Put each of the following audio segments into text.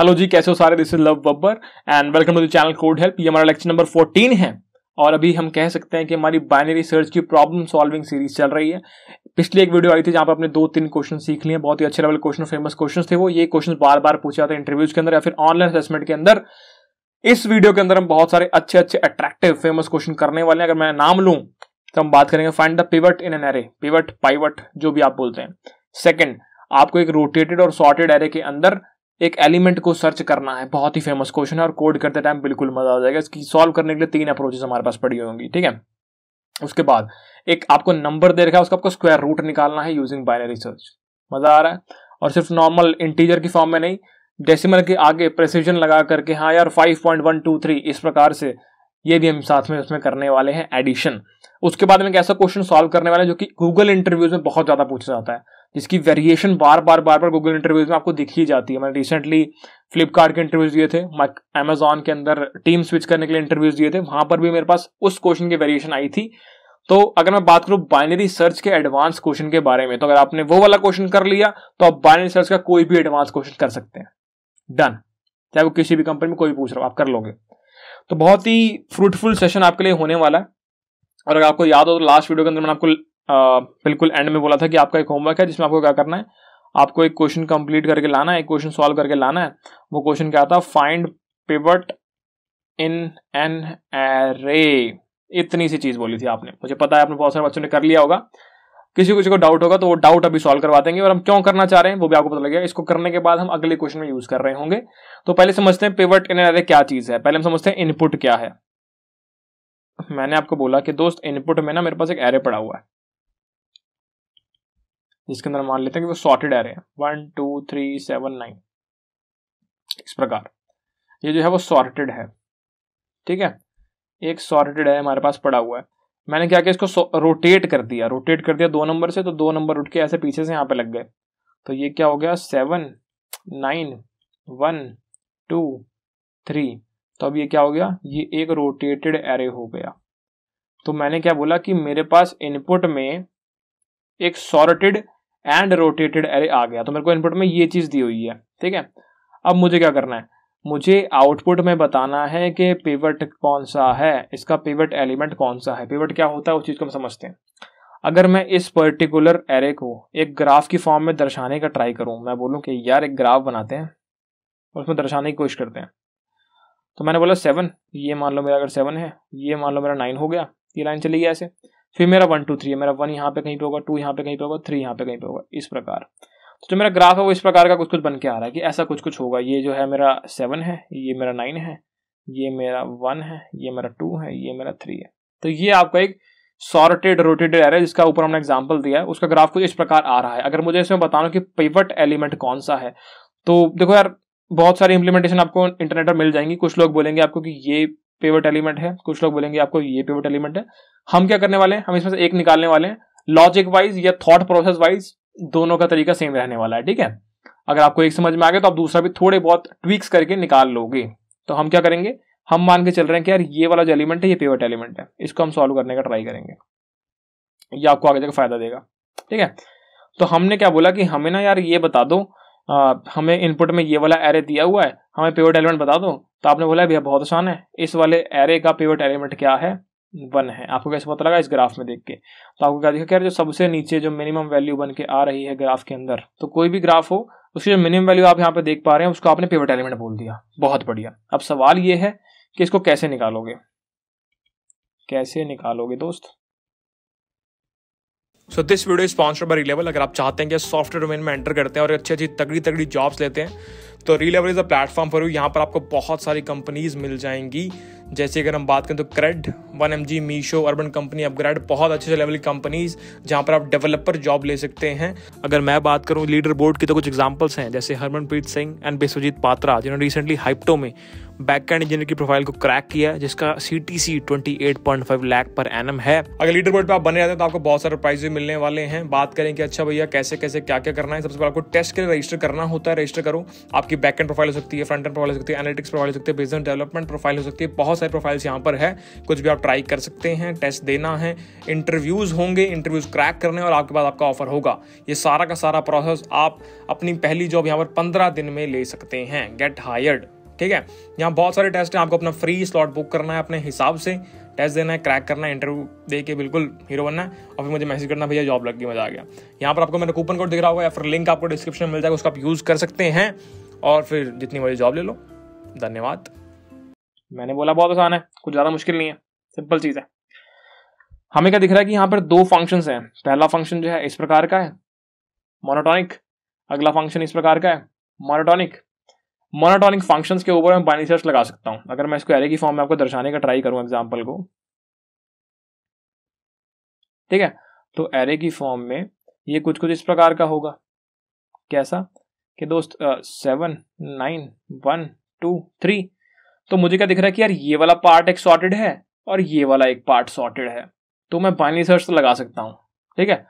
Hello जी कैसे हो सारे this is Luv Babbar and welcome to the channel code help ये हमारा लेक्चर नंबर 14 है और अभी हम कह सकते हैं कि हमारी बाइनरी सर्च की प्रॉब्लम सॉल्विंग सीरीज चल रही है पिछली एक वीडियो आई थी जहाँ पर अपने दो तीन क्वेश्चन सीख लिए बहुत ही अच्छे लेवल क्वेश्चन फेमस क्वेश्चन थे वो ये क्वेश्चन बार बार पूछा जाते इंटरव्यूज के अंदर या फिर ऑनलाइन असेसमेंट के अंदर इस वीडियो के अंदर हम बहुत सारे अच्छे अच्छे अट्रैक्टिव फेमस क्वेश्चन करने वाले हैं अगर मैं नाम लूँ तो हम बात करेंगे find the pivot in an array pivot pivot जो भी आप बोलते हैं सेकेंड आपको एक रोटेटेड और सॉर्टेड एरे के अंदर एक एलिमेंट को सर्च करना है बहुत ही फेमस क्वेश्चन है और कोड करते टाइम बिल्कुल मजा आ जाएगा इसकी सॉल्व करने के लिए तीन अप्रोचेस हमारे पास पड़ी होंगी ठीक है उसके बाद एक आपको नंबर दे रखा है उसका आपको स्क्वायर रूट निकालना है यूजिंग बाइनरी सर्च मजा आ रहा है और सिर्फ नॉर्मल इंटीजर की फॉर्म में नहीं डेसिमल के आगे प्रेसिजन लगा करके हाँ यार 5.123 इस प्रकार से ये भी हम साथ में उसमें करने वाले हैं एडिशन उसके बाद में एक ऐसा क्वेश्चन सॉल्व करने वाले जो कि गूगल इंटरव्यूज में बहुत ज़्यादा पूछा जाता है जिसकी वेरिएशन बार बार बार बार गूगल इंटरव्यूज में आपको दिखी जाती है मैंने रिसेंटली फ्लिपकार्ट के इंटरव्यूज दिए थे अमेजोन के अंदर टीम स्विच करने के लिए इंटरव्यूज दिए थे वहां पर भी मेरे पास उस क्वेश्चन की वेरिएशन आई थी तो अगर मैं बात करूं बाइनरी सर्च के एडवांस क्वेश्चन के बारे में तो अगर आपने वो वाला क्वेश्चन कर लिया तो आप बाइनरी सर्च का कोई भी एडवांस क्वेश्चन कर सकते हैं डन चाहे वो किसी भी कंपनी में कोई पूछ रहा हो आप कर लोगे तो बहुत ही फ्रूटफुल सेशन आपके लिए होने वाला है और अगर आपको याद हो तो लास्ट वीडियो के अंदर मैंने आपको बिल्कुल एंड में बोला था कि आपका एक होमवर्क है जिसमें आपको क्या करना है आपको एक क्वेश्चन कंप्लीट करके लाना है एक क्वेश्चन सॉल्व करके लाना है वो क्वेश्चन क्या था find pivot in an array इतनी सी चीज बोली थी आपने मुझे पता है आपने बहुत सारे बच्चों ने कर लिया होगा किसी किसी को डाउट होगा तो वो डाउट अभी सॉल्व करवा देंगे और हम क्यों करना चाह रहे हैं वो भी आपको पता लगेगा इसको करने के बाद हम अगले क्वेश्चन में यूज कर रहे होंगे तो पहले समझते हैं पिवट इन एन एरे क्या चीज है पहले हम समझते हैं इनपुट क्या है मैंने आपको बोला कि दोस्त इनपुट में ना मेरे पास एक एरे पड़ा हुआ है जिसके अंदर मान लेते हैं कि वो सॉर्टेड एरे है one two three seven nine इस प्रकार ये जो है वो सॉर्टेड है ठीक है एक सॉर्टेड है हमारे पास पड़ा हुआ है मैंने क्या किया इसको रोटेट कर दिया रोटेट कर दिया दो नंबर से तो दो नंबर उठ के ऐसे पीछे से यहाँ पे लग गए तो ये क्या हो गया seven nine one two three तो अब ये क्या हो गया ये एक रोटेटेड एरे हो गया तो मैंने क्या बोला कि मेरे पास इनपुट में एक सॉर्टेड एंड रोटेटेड एरे आ गया तो मेरे को इनपुट में ये चीज़ दी हुई है ठीक है अब मुझे क्या करना है मुझे आउटपुट में बताना है कि पिवट कौन सा है इसका पिवट एलिमेंट कौन सा है पिवट क्या होता है उस चीज़ को हम समझते हैं अगर मैं इस पर्टिकुलर एरे को एक ग्राफ की फॉर्म में दर्शाने का ट्राई करूं मैं बोलूं कि यार एक ग्राफ बनाते हैं और उसमें दर्शाने की कोशिश करते हैं तो मैंने बोला सेवन ये मान लो मेरा अगर सेवन है ये मान लो मेरा नाइन हो गया ये लाइन चली गई ऐसे फिर मेरा वन टू थ्री है मेरा वन यहाँ पे कहीं पे होगा टू यहाँ पे कहीं पे होगा थ्री यहाँ पे कहीं पे होगा इस प्रकार तो जो मेरा ग्राफ है वो इस प्रकार का कुछ कुछ बन के आ रहा है कि ऐसा कुछ कुछ होगा ये जो है मेरा सेवन है ये मेरा नाइन है ये मेरा वन है ये मेरा टू है ये मेरा थ्री है तो ये आपका एक सॉर्टेड रोटेटेड एरे जिसका ऊपर हमने एग्जाम्पल दिया है उसका ग्राफ कुछ इस प्रकार आ रहा है अगर मुझे इसमें बताना कि पेवट एलिमेंट कौन सा है तो देखो यार बहुत सारी इंप्लीमेंटेशन आपको इंटरनेट पर मिल जाएंगी कुछ लोग बोलेंगे आपको कि ये पेवट एलिमेंट है कुछ लोग बोलेंगे आपको ये पेवट एलिमेंट है हम क्या करने वाले हैं हम इसमें से एक निकालने वाले हैं लॉजिक वाइज या थॉट प्रोसेस वाइज दोनों का तरीका सेम रहने वाला है ठीक है अगर आपको एक समझ में आ गया तो आप दूसरा भी थोड़े बहुत ट्विक्स करके निकाल लोगे तो हम क्या करेंगे हम मान के चल रहे हैं कि यार ये वाला जो एलिमेंट है ये पेवट एलिमेंट है इसको हम सॉल्व करने का ट्राई करेंगे ये आपको आगे जाकर फायदा देगा ठीक है तो हमने क्या बोला कि हमें ना यार ये बता दो आ, हमें इनपुट में ये वाला एरे दिया हुआ है हमें पिवट एलिमेंट बता दो तो आपने बोला भैया बहुत आसान है इस वाले एरे का पिवट एलिमेंट क्या है वन है आपको कैसे पता लगा इस ग्राफ में देख के तो आपको क्या दिखा क्या जो सबसे नीचे जो मिनिमम वैल्यू बन के आ रही है ग्राफ के अंदर तो कोई भी ग्राफ हो उसकी जो मिनिमम वैल्यू आप यहाँ पे देख पा रहे हैं उसको आपने पेवेट एलिमेंट बोल दिया बहुत बढ़िया अब सवाल ये है कि इसको कैसे निकालोगे कैसे निकालोगे दोस्त so this video sponsored by Relevel अगर आप चाहते हैं कि सॉफ्टवेयर डोमेन में एंटर करते हैं और अच्छी अच्छी तगड़ी तगड़ी जॉब्स लेते हैं तो Relevel is a platform for you यहाँ पर आपको बहुत सारी कंपनीज मिल जाएंगी जैसे अगर हम बात करें तो क्रेड वन एम जी मीशो अर्बन कंपनी अपग्रेड बहुत अच्छे लेवल की कंपनीज जहाँ पर आप डेवलपर जॉब ले सकते हैं अगर मैं बात करूँ लीडर बोर्ड की तो कुछ एग्जाम्पल्स हैं जैसे हरमनप्रीत सिंह एंड विश्वजीत पात्रा जिन्होंने रिसेंटली हाइप्टो में बैक एंड इंजीनियर की प्रोफाइल को क्रैक किया जिसका C T C twenty eight point five lakh per annum है अगर लीडर बोर्ड पर आप बने रहते हैं तो आपको बहुत सारे भी मिलने वाले हैं बात करें कि अच्छा भैया कैसे कैसे क्या क्या करना है सबसे पहले आपको टेस्ट के लिए रजिस्टर करना होता है रजिस्टर करो आपकी बैक एंड प्रोफाइल हो सकती है फ्रंट एंड प्रोफाइल हो सकती है एनालिटिक्स प्रोफाइल हो सकती है बिजनेस डेवलपमेंट प्रोफाइल हो सकती है बहुत सारे प्रोफाइल्स यहाँ पर है कुछ भी आप ट्राई कर सकते हैं टेस्ट देना है इंटरव्यूज होंगे इंटरव्यूज क्रैक करने और आपके बाद आपका ऑफर होगा ये सारा का सारा प्रोसेस आप अपनी पहली जॉब यहाँ पर पंद्रह दिन में ले सकते हैं गेट हायर्ड ठीक है यहाँ बहुत सारे टेस्ट हैं आपको अपना फ्री स्लॉट बुक करना है अपने हिसाब से टेस्ट देना है क्रैक करना है इंटरव्यू दे के बिल्कुल हीरो बनना है और फिर मुझे मैसेज करना भैया जॉब लग गई मजा आ गया यहाँ पर आपको मेरा कूपन कोड दिख रहा होगा या फिर लिंक आपको डिस्क्रिप्शन में मिल जाएगा उसका आप यूज़ कर सकते हैं और फिर जितनी मर्जी जॉब ले लो धन्यवाद मैंने बोला बहुत आसान है कुछ ज़्यादा मुश्किल नहीं है सिंपल चीज़ है हमें क्या दिख रहा है कि यहाँ पर दो फंक्शंस हैं पहला फंक्शन जो है इस प्रकार का है मोनोटॉनिक अगला फंक्शन इस प्रकार का है मोनोटॉनिक मोनाटोनिक फंक्शन के ऊपर मैं बाइनरी सर्च लगा सकता हूँ अगर मैं इसको एरे की फॉर्म में आपको दर्शाने का ट्राई करूँ एग्जाम्पल को ठीक है तो एरे की फॉर्म में ये कुछ कुछ इस प्रकार का होगा कैसा कि दोस्त seven nine one two three तो मुझे क्या दिख रहा है कि यार ये वाला पार्ट एक सॉर्टेड है और ये वाला एक पार्ट सॉर्टेड है तो मैं बाइनरी सर्च तो लगा सकता हूँ ठीक है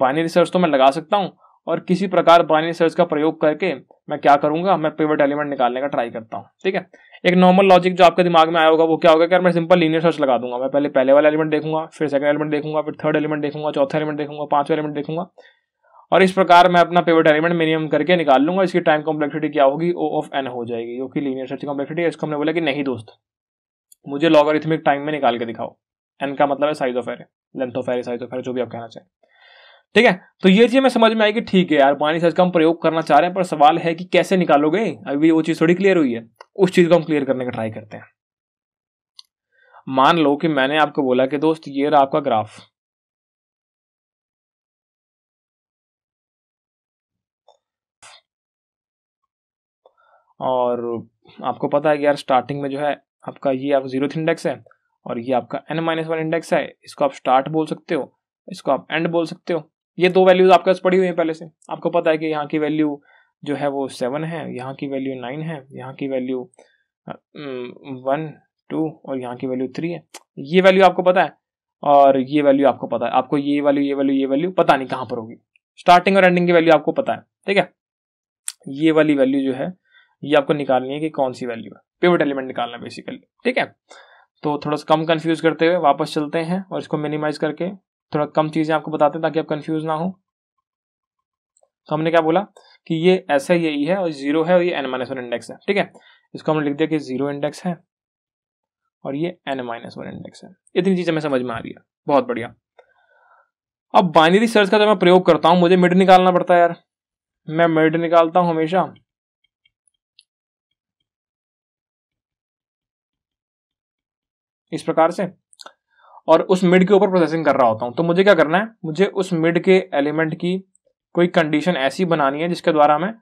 बाइनरी सर्च तो मैं लगा सकता हूँ और किसी प्रकार बाइनरी सर्च का प्रयोग करके मैं क्या करूंगा मैं पिवट एलिमेंट निकालने का ट्राई करता हूँ ठीक है एक नॉर्मल लॉजिक जो आपके दिमाग में आया होगा वो क्या होगा कि मैं सिंपल लीनियर सर्च लगा दूंगा मैं पहले पहले वाला एलिमेंट देखूंगा फिर सेकंड एलिमेंट देखूंगा फिर थर्ड एलिमेंट देखूंगा चौथा एलिमेंट देखूंगा पांचवा एलिमेंट देखूंगा और इस प्रकार मैं अपना पेवेट एलिमेंट मिनिमम करके निकाल लूंगा इसकी टाइम कॉम्प्लेक्सिटी क्या होगी ओ ऑफ एन हो जाएगी जो कि लीनियर सर्च कॉम्प्लेक्सिटी इसको हमने बोला कि नहीं दोस्त मुझे लॉगरिथमिक टाइम में निकाल के दिखाओ एन का मतलब है size of array length of array size of array जो भी आप कहना चाहें ठीक है तो ये चीज हमें समझ में आई कि ठीक है यार पानी सर्च का हम प्रयोग करना चाह रहे हैं पर सवाल है कि कैसे निकालोगे अभी वो चीज थोड़ी क्लियर हुई है उस चीज को हम क्लियर करने का ट्राई करते हैं मान लो कि मैंने आपको बोला कि दोस्त ये रहा आपका ग्राफ और आपको पता है कि यार स्टार्टिंग में जो है आपका ये आपका जीरो इंडेक्स है और ये आपका एन माइनस वन इंडेक्स है इसको आप स्टार्ट बोल सकते हो इसको आप एंड बोल सकते हो ये दो वैल्यूज आपके पास पड़ी हुई है पहले से आपको पता है कि यहाँ की वैल्यू जो है वो सेवन है यहाँ की वैल्यू नाइन है यहाँ की वैल्यू वन टू और यहाँ की वैल्यू थ्री है ये वैल्यू आपको पता है और ये वैल्यू आपको पता है आपको ये वैल्यू ये वैल्यू ये वैल्यू पता नहीं कहाँ पर होगी स्टार्टिंग और एंडिंग की वैल्यू आपको पता है ठीक है ये वाली वैल्यू जो है ये आपको निकालनी है कि कौन सी वैल्यू है पिवट एलिमेंट निकालना बेसिकली ठीक है तो थोड़ा सा कम कंफ्यूज करते हुए वापस चलते हैं और इसको मिनिमाइज करके थोड़ा कम चीज़ें आपको बताते हैं ताकि आप कंफ्यूज ना हो तो हमने क्या बोला कि ये ऐसा ये ई है और जीरो है और ये एन माइनस वन इंडेक्स है ठीक है इसको हमने लिख दिया कि जीरो इंडेक्स है और ये एन माइनस वन इंडेक्स है इतनी चीज़ हमें समझ में आ रही है बहुत बढ़िया अब बाइनरी सर्च का जब मैं प्रयोग करता हूं मुझे मिड निकालना पड़ता है यार मैं मिड निकालता हूं हमेशा इस प्रकार से और उस मिड के ऊपर प्रोसेसिंग कर रहा होता हूँ तो मुझे क्या करना है मुझे उस मिड के एलिमेंट की कोई कंडीशन ऐसी बनानी है जिसके द्वारा मैं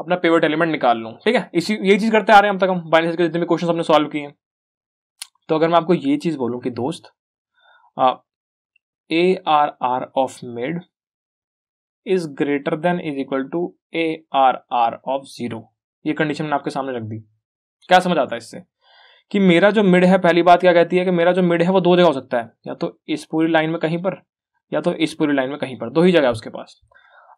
अपना पेवर्ट एलिमेंट निकाल लूँ ठीक है इसी ये चीज़ करते आ रहे हैं हम तक हम सर्च के जितने भी क्वेश्चन हमने सॉल्व किए तो अगर मैं आपको ये चीज़ बोलूँ कि दोस्त A R R of mid is greater than is equal to A R R of zero ये कंडीशन मैंने आपके सामने रख दी क्या समझ आता है इससे कि मेरा जो मिड है पहली बात क्या कहती है कि मेरा जो मिड है वो दो जगह हो सकता है या तो इस पूरी लाइन में कहीं पर या तो इस पूरी लाइन में कहीं पर दो ही जगह है उसके पास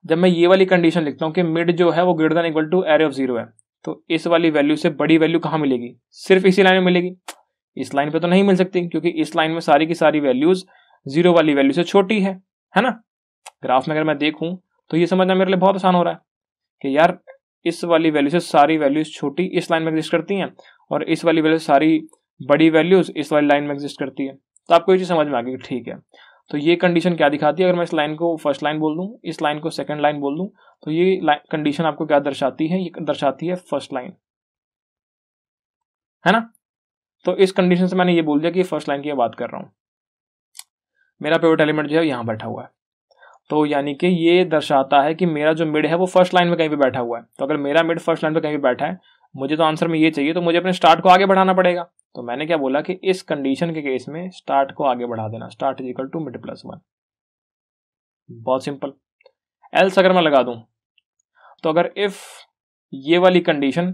जब मैं ये वाली कंडीशन लिखता हूँ कि मिड जो है वो greater than equal to array of zero है तो इस वाली वैल्यू से बड़ी वैल्यू कहाँ मिलेगी सिर्फ इसी लाइन में मिलेगी इस लाइन पे तो नहीं मिल सकती क्योंकि इस लाइन में सारी की सारी वैल्यूज जीरो वाली वैल्यू से छोटी है है ना ग्राफ में अगर मैं देखूं तो ये समझना मेरे लिए बहुत आसान हो रहा है कि यार इस वाली वैल्यू से सारी वैल्यूज छोटी इस लाइन में एग्जिस्ट करती हैं और इस वाली वैल्यू सारी बड़ी वैल्यूज इस वाली लाइन में एग्जिस्ट करती है तो आपको ये चीज़ समझ में आ गई ठीक है तो ये कंडीशन क्या दिखाती है अगर मैं इस लाइन को फर्स्ट लाइन बोल दूँ इस लाइन को सेकंड लाइन बोल दूँ तो ये कंडीशन आपको क्या दर्शाती है ये दर्शाती है फर्स्ट लाइन है ना तो इस कंडीशन से मैंने ये बोल दिया कि फर्स्ट लाइन की बात कर रहा हूँ मेरा पेवट एलिमेंट जो है यहाँ बैठा हुआ है तो यानी कि ये दर्शाता है कि मेरा जो मिड है वो फर्स्ट लाइन में कहीं पर बैठा हुआ है तो अगर मेरा मिड फर्स्ट लाइन पे कहीं पर बैठा है मुझे तो आंसर में ये चाहिए तो मुझे अपने स्टार्ट को आगे बढ़ाना पड़ेगा तो मैंने क्या बोला कि इस कंडीशन के केस में स्टार्ट को आगे बढ़ा देना start is equal to mid plus one बहुत सिंपल एल्स अगर मैं लगा दूं तो अगर इफ ये वाली कंडीशन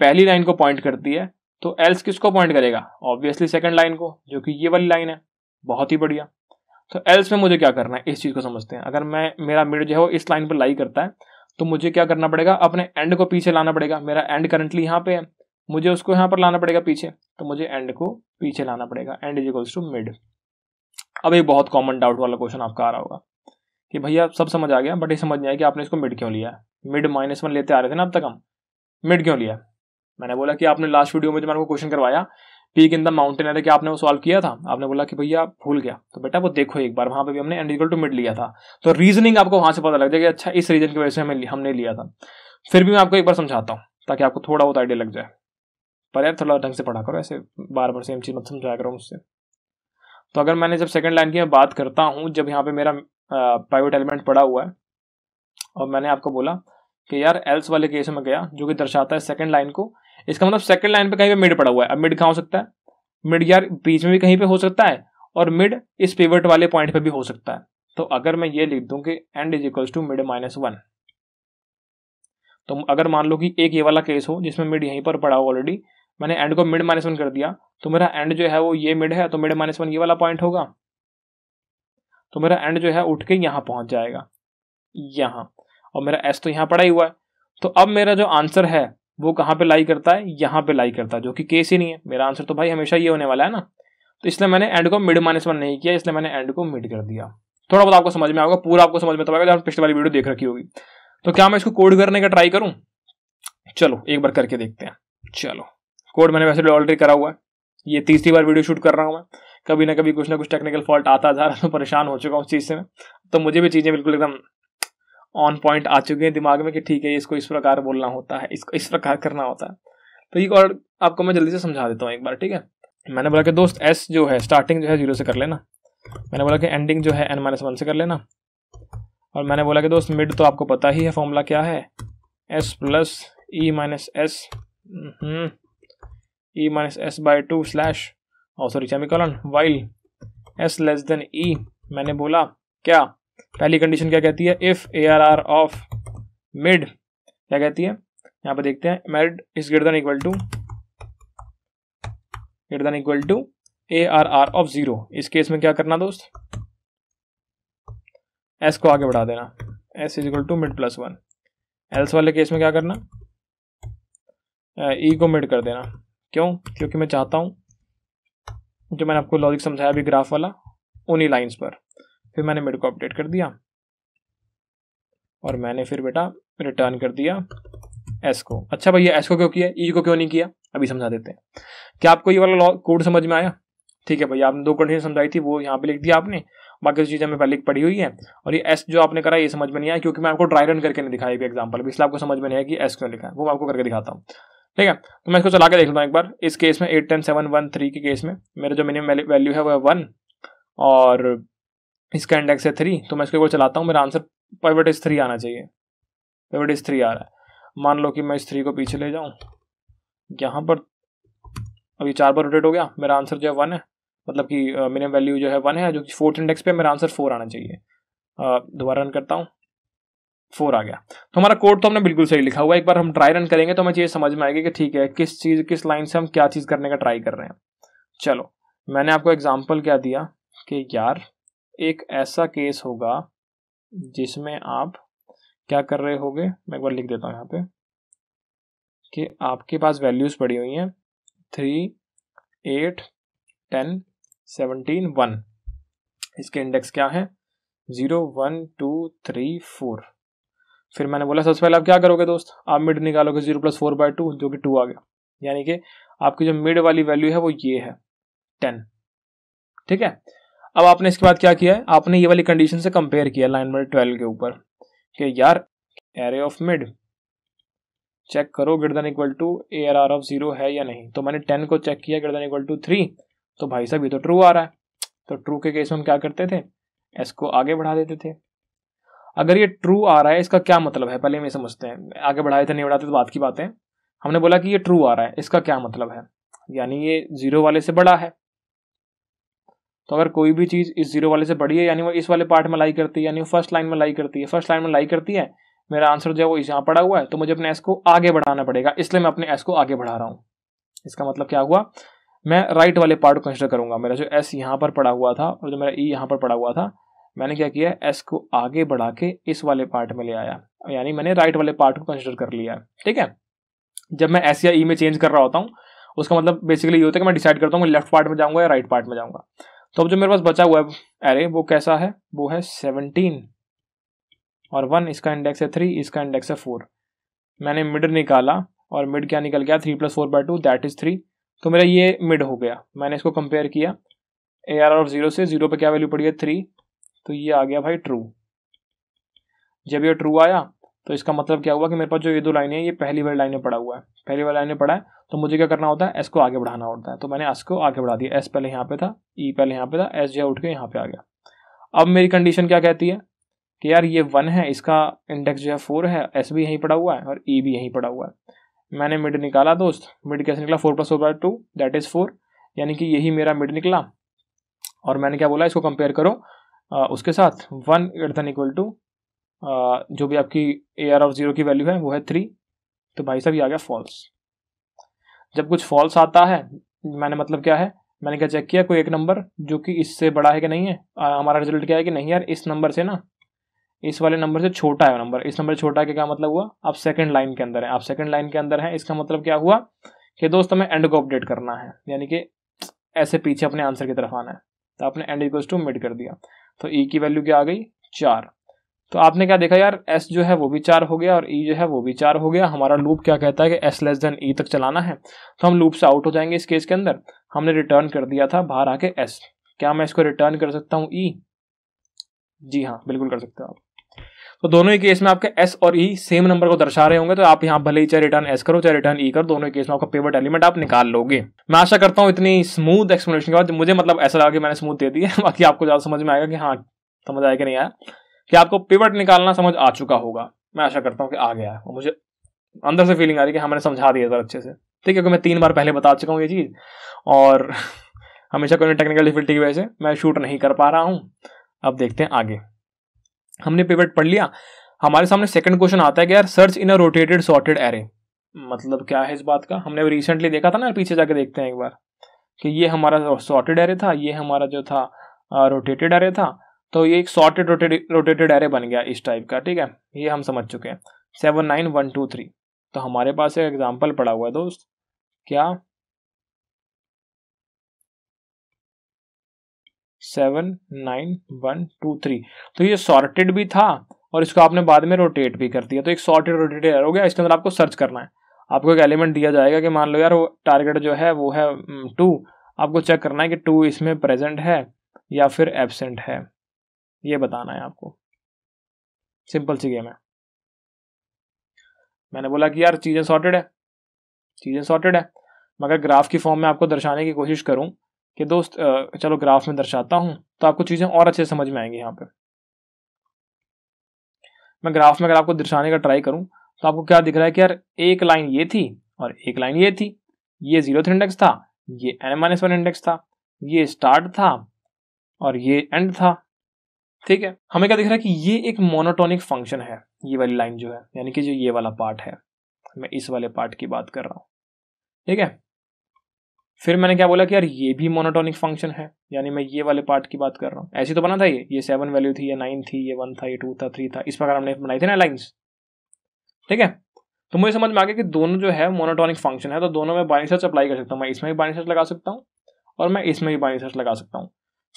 पहली लाइन को पॉइंट करती है तो एल्स किसको पॉइंट करेगा ऑब्वियसली सेकंड लाइन को जो कि ये वाली लाइन है बहुत ही बढ़िया तो एल्स में मुझे क्या करना है इस चीज़ को समझते हैं अगर मैं मेरा मिड जो है वो इस लाइन पर लाई करता है तो मुझे क्या करना पड़ेगा अपने एंड को पीछे लाना पड़ेगा मेरा एंड करंटली यहाँ पे है मुझे उसको यहाँ पर लाना पड़ेगा पीछे तो मुझे एंड को पीछे लाना पड़ेगा end is equals to mid अब एक बहुत कॉमन डाउट वाला क्वेश्चन आपका आ रहा होगा कि भैया सब समझ आ गया बट ये समझ नहीं आया कि आपने इसको मिड क्यों लिया है मिड माइनस वन लेते आ रहे थे ना अब तक हम मिड क्यों लिया मैंने बोला कि आपने लास्ट वीडियो में जब मैंने क्वेश्चन करवाया peak in the mountain array क्या आपने वो सॉल्व किया था आपने बोला कि भैया भूल गया तो बेटा वो देखो एक बार वहां पे भी हमने एंड इक्वल टू मिड लिया था तो रीजनिंग आपको वहां से पता लग जाएगा अच्छा इस रीजन की वजह से हमें हमने लिया था फिर भी मैं आपको एक बार समझाता हूँ ताकि आपको थोड़ा बहुत आइडिया लग जाए पर यार थोड़ा ढंग से पढ़ा करो ऐसे बार बार सेम चीज़ मत समझाया करो मुझसे तो अगर मैंने जब सेकंड लाइन की मैं बात करता हूँ जब यहाँ पे मेरा प्राइवेट एलिमेंट पड़ा हुआ है और मैंने आपको बोला कि यार एल्स वाले केस में गया जो कि दर्शाता है सेकंड लाइन को इसका मतलब सेकंड लाइन पे कहीं पे मिड पड़ा हुआ है अब मिड कहाँ हो सकता है मिड यार बीच में भी कहीं पे हो सकता है और मिड इस पिवट वाले पॉइंट पे भी हो सकता है तो अगर मैं ये लिख दूं कि end is equal to mid minus one तो अगर मान लो कि एक ये वाला केस हो जिसमें मिड यहीं पर पड़ा हो ऑलरेडी मैंने एंड को मिड माइनस वन कर दिया तो मेरा एंड जो है वो ये मिड है तो मिड माइनस वन ये वाला पॉइंट होगा तो मेरा एंड जो है उठ के यहां पहुंच जाएगा यहां और मेरा एस तो यहां पड़ा ही हुआ है तो अब मेरा जो आंसर है वो कहाँ पे लाई करता है यहाँ पे लाई करता है जो कि केस ही नहीं है मेरा आंसर तो भाई हमेशा ये होने वाला है ना तो इसलिए मैंने एंड को मिड माइनस वन नहीं किया इसलिए मैंने एंड को मिड कर दिया थोड़ा बहुत आपको समझ में आएगा पूरा आपको समझ में तो आएगा जब पिछले वाली वीडियो देख रखी होगी तो क्या मैं इसको कोड करने का ट्राई करूँ चलो एक बार करके देखते हैं चलो कोड मैंने वैसे ऑलरेडी करा हुआ है ये तीसरी बार वीडियो शूट कर रहा हूँ मैं कभी ना कभी कुछ ना कुछ टेक्निकल फॉल्ट आता जा रहा तो परेशान हो चुका हूँ उस चीज़ से तो मुझे भी चीज़ें बिल्कुल एकदम ऑन पॉइंट आ चुके हैं दिमाग में कि ठीक है इसको इस प्रकार बोलना होता है इसको इस प्रकार करना होता है तो ये और आपको मैं जल्दी से समझा देता हूँ एक बार ठीक है मैंने बोला कि दोस्त एस जो है स्टार्टिंग जो है जीरो से कर लेना मैंने बोला कि एंडिंग जो है एन माइनस वन से कर लेना और मैंने बोला कि दोस्त मिड तो आपको पता ही है फॉर्मूला क्या है S plus E minus S E minus S by two slash और sorry semicolon while S less than E मैंने बोला क्या पहली कंडीशन क्या कहती है if A R R of mid क्या कहती है यहाँ पर देखते हैं mid is greater than equal to greater than equal to A R R of zero इस केस में क्या करना दोस्त एस को आगे बढ़ा देना S is equal to mid plus one else वाले केस में क्या करना ई e को मिड कर देना क्यों क्योंकि मैं चाहता हूँ जो मैंने आपको लॉजिक समझाया अभी ग्राफ वाला उन्हीं लाइंस पर फिर मैंने मेरे को अपडेट कर दिया और मैंने फिर बेटा रिटर्न कर दिया एस को अच्छा भैया एस को क्यों किया ई e को क्यों नहीं किया अभी समझा देते हैं क्या आपको ये वाला कोड समझ में आया ठीक है भैया आपने दो कंडीशन समझाई थी वो यहाँ पे लिख दिया आपने बाकी चीज़ें हमें पहले पड़ी हुई है और ये एस जो आपने करा ये समझ में नहीं आया क्योंकि मैं आपको ड्राई रन करके नहीं दिखाया एग्जाम्पल इसलिए आपको समझ में नहीं आया कि एस क्यों लिखा है वो मैं आपको करके दिखाता हूँ ठीक है तो मैं इसको चला के देख लूँ एक बार इस केस में eight ten seven one three के केस में मेरा जो मिनिमम वैल्यू है वो है वन और इसका इंडेक्स है थ्री तो मैं इसके ऊपर चलाता हूँ मेरा आंसर पाइवेट इज थ्री आना चाहिए पाइवेट इज थ्री आ रहा है मान लो कि मैं इस थ्री को पीछे ले जाऊँ यहाँ पर अभी चार बार रोटेट हो गया मेरा आंसर जो है वन है मतलब कि मिनिमम वैल्यू जो है वन है जो कि फोर्थ इंडेक्स पे मेरा आंसर फोर आना चाहिए दोबारा रन करता हूँ फोर आ गया तो हमारा कोड तो हमने बिल्कुल सही लिखा हुआ एक बार हम ट्राई रन करेंगे तो हमें चीज़ समझ में आएगी कि ठीक है किस चीज़ किस लाइन से हम क्या चीज़ करने का ट्राई कर रहे हैं चलो मैंने आपको एग्जाम्पल क्या दिया कि यार एक ऐसा केस होगा जिसमें आप क्या कर रहे होगे मैं एक बार लिख देता हूँ यहाँ पे कि आपके पास वैल्यूज़ पड़ी हुई हैं three eight ten seventeen one इसके इंडेक्स क्या है zero one two three four फिर मैंने बोला सबसे पहले आप क्या करोगे दोस्त आप मिड निकालोगे zero plus four by two जो कि टू आ गया यानी कि आपकी जो मिड वाली वैल्यू है वो ये है टेन ठीक है अब आपने इसके बाद क्या किया है आपने ये वाली कंडीशन से कंपेयर किया लाइन नंबर ट्वेल्व के ऊपर कि यार एरे ऑफ मिड चेक करो greater than equal to A R R of zero है या नहीं तो मैंने टेन को चेक किया गिरदन इक्वल टू थ्री तो भाई साहब ये तो ट्रू आ रहा है तो ट्रू के केस में हम क्या करते थे एस को आगे बढ़ा देते थे अगर ये ट्रू आ रहा है इसका क्या मतलब है पहले हम ये समझते हैं आगे बढ़ाए थे नहीं बढ़ाते तो बात की बात है हमने बोला कि ये ट्रू आ रहा है इसका क्या मतलब है यानी ये जीरो वाले से बड़ा है तो अगर कोई भी चीज़ इस जीरो वाले से बड़ी है यानी वो इस वाले पार्ट में लाई करती है यानी वो फर्स्ट लाइन में लाई करती है फर्स्ट लाइन में लाई करती है मेरा आंसर जो है वो यहाँ पड़ा हुआ है तो मुझे अपने एस को आगे बढ़ाना पड़ेगा इसलिए मैं अपने एस को आगे बढ़ा रहा हूँ इसका मतलब क्या हुआ मैं राइट वाले पार्ट को कंसिडर करूंगा मेरा जो एस यहाँ पर पड़ा हुआ था और जो मेरा ई e यहाँ पर पड़ा हुआ था मैंने क्या किया एस को आगे बढ़ा के इस वाले पार्ट में ले आया यानी मैंने राइट वाले पार्ट को कंसिडर कर लिया ठीक है जब मैं एस या ई e में चेंज कर रहा होता हूँ उसका मतलब बेसिकली ये होता है कि मैं डिसाइड करता हूँ मैं लेफ्ट पार्ट में जाऊँगा या राइट पार्ट में जाऊँगा तो अब जो मेरे पास बचा हुआ है एरे वो कैसा है वो है सेवनटीन और वन इसका इंडेक्स है थ्री इसका इंडेक्स है फोर मैंने मिड निकाला और मिड क्या निकल गया three plus four by two that is three तो मेरा ये मिड हो गया मैंने इसको कंपेयर किया ए आर और जीरो से जीरो पे क्या वैल्यू पड़ी है थ्री तो ये आ गया भाई ट्रू जब ये ट्रू आया तो इसका मतलब क्या हुआ कि मेरे पास जो ये दो लाइनें हैं ये पहली वाली लाइन में पड़ा हुआ है पहली वाली लाइन में पड़ा है तो मुझे क्या करना होता है एस को आगे बढ़ाना होता है तो मैंने एस को आगे बढ़ा दिया एस पहले यहाँ पे था ई e पहले यहाँ पे था एस जो उठ के यहाँ पे आ गया अब मेरी कंडीशन क्या कहती है कि यार ये वन है इसका इंडेक्स जो है फोर है एस भी यहीं पड़ा हुआ है और ई e भी यहीं पड़ा हुआ है मैंने मिड निकाला दोस्त मिड कैसे निकला four plus four by two that is four यानी कि यही मेरा मिड निकला और मैंने क्या बोला इसको कंपेयर करो उसके साथ वन दन इक्वल टू जो भी आपकी ए आर ऑफ ज़ीरो की वैल्यू है वो है थ्री तो भाई साहब ये आ गया फॉल्स जब कुछ फॉल्स आता है मैंने मतलब क्या है मैंने क्या चेक किया कोई एक नंबर जो कि इससे बड़ा है कि नहीं है हमारा रिजल्ट क्या है कि नहीं यार इस नंबर से ना इस वाले नंबर से छोटा है नंबर इस नंबर से छोटा के क्या मतलब हुआ आप सेकंड लाइन के अंदर है आप सेकंड लाइन के अंदर हैं इसका मतलब क्या हुआ कि दोस्त हमें एंड को अपडेट करना है यानी कि ऐसे पीछे अपने आंसर की तरफ आना है तो आपने एंड इक्वल्स टू मिड कर दिया तो ई e की वैल्यू क्या आ गई चार तो आपने क्या देखा यार एस जो है वो भी चार हो गया और ई e जो है वो भी चार हो गया हमारा लूप क्या कहता है कि एस लेस देन ई तक चलाना है तो हम लूप से आउट हो जाएंगे इस केस के अंदर हमने रिटर्न कर दिया था बाहर आके एस क्या मैं इसको रिटर्न कर सकता हूँ ई e? जी हाँ बिल्कुल कर सकते हो आप तो दोनों ही केस में आपके एस और ई e सेम नंबर को दर्शा रहे होंगे तो आप यहाँ भले ही चाहे रिटर्न एस करो चाहे रिटर्न ई e करो दोनों केस में आपका पेवर्ट एलिमेंट आप निकाल लोगे मैं आशा करता हूँ इतनी स्मूथ एक्सप्लेनेशन के बाद मुझे मतलब ऐसा लगा कि मैंने स्मूथ दे दी है बाकी आपको ज़्यादा समझ में आएगा कि हाँ समझ आया कि नहीं आया कि आपको पिवट निकालना समझ आ चुका होगा मैं आशा करता हूँ कि आ गया है और मुझे अंदर से फीलिंग आ रही है कि हमने हाँ, समझा दिया सर अच्छे से ठीक है क्योंकि मैं तीन बार पहले बता चुका हूँ ये चीज़ और हमेशा कोई टेक्निकल डिफिकल्टी की वजह से मैं शूट नहीं कर पा रहा हूँ अब देखते हैं आगे हमने पिवट पढ़ लिया हमारे सामने सेकंड क्वेश्चन आता है कि यार search in a rotated sorted array मतलब क्या है इस बात का हमने रिसेंटली देखा था ना पीछे जाके देखते हैं एक बार कि ये हमारा सॉर्टेड एरे था ये हमारा जो था रोटेटेड एरे था तो ये एक सॉर्टेड रोटेटेड एरे बन गया इस टाइप का ठीक है ये हम समझ चुके हैं seven nine one two three तो हमारे पास एक एग्जाम्पल पड़ा हुआ है दोस्त क्या seven nine one two three तो ये सॉर्टेड भी था और इसको आपने बाद में रोटेट भी कर दिया तो एक सॉर्टेड रोटेटेड एरे हो गया इसके अंदर आपको सर्च करना है आपको एक एलिमेंट दिया जाएगा कि मान लो यार वो टारगेट जो है वो है टू mm, आपको चेक करना है कि टू इसमें प्रेजेंट है या फिर एबसेंट है ये बताना है आपको सिंपल सी गेम है मैंने बोला कि यार चीज़ें सॉर्टेड है चीज़ें सॉर्टेड है मगर ग्राफ की फॉर्म में आपको दर्शाने की कोशिश करूं कि दोस्त चलो ग्राफ में दर्शाता हूं तो आपको चीज़ें और अच्छे समझ में आएंगी यहाँ पे मैं ग्राफ में अगर आपको दर्शाने का ट्राई करूं तो आपको क्या दिख रहा है कि यार एक लाइन ये थी और एक लाइन ये थी ये जीरो इंडेक्स था ये एन माइनस वन इंडेक्स था ये स्टार्ट था और ये एंड था ठीक है हमें क्या दिख रहा है कि ये एक मोनोटोनिक फंक्शन है ये वाली लाइन जो है यानी कि जो ये वाला पार्ट है मैं इस वाले पार्ट की बात कर रहा हूं ठीक है फिर मैंने क्या बोला कि यार ये भी मोनोटोनिक फंक्शन है यानी मैं ये वाले पार्ट की बात कर रहा हूँ ऐसी तो बना था ये ये सेवन वैल्यू थी ये नाइन थी ये वन था ये टू था थ्री था इस प्रकार हमने बनाई थी ना लाइन्स ठीक है तो मुझे समझ में आ गया कि दोनों जो है मोनोटोनिक फंक्शन है तो दोनों में बाइंड अप्लाई कर सकता हूँ मैं इसमें भी बाइंड लगा सकता हूँ और मैं इसमें भी बाइंड लगा सकता हूँ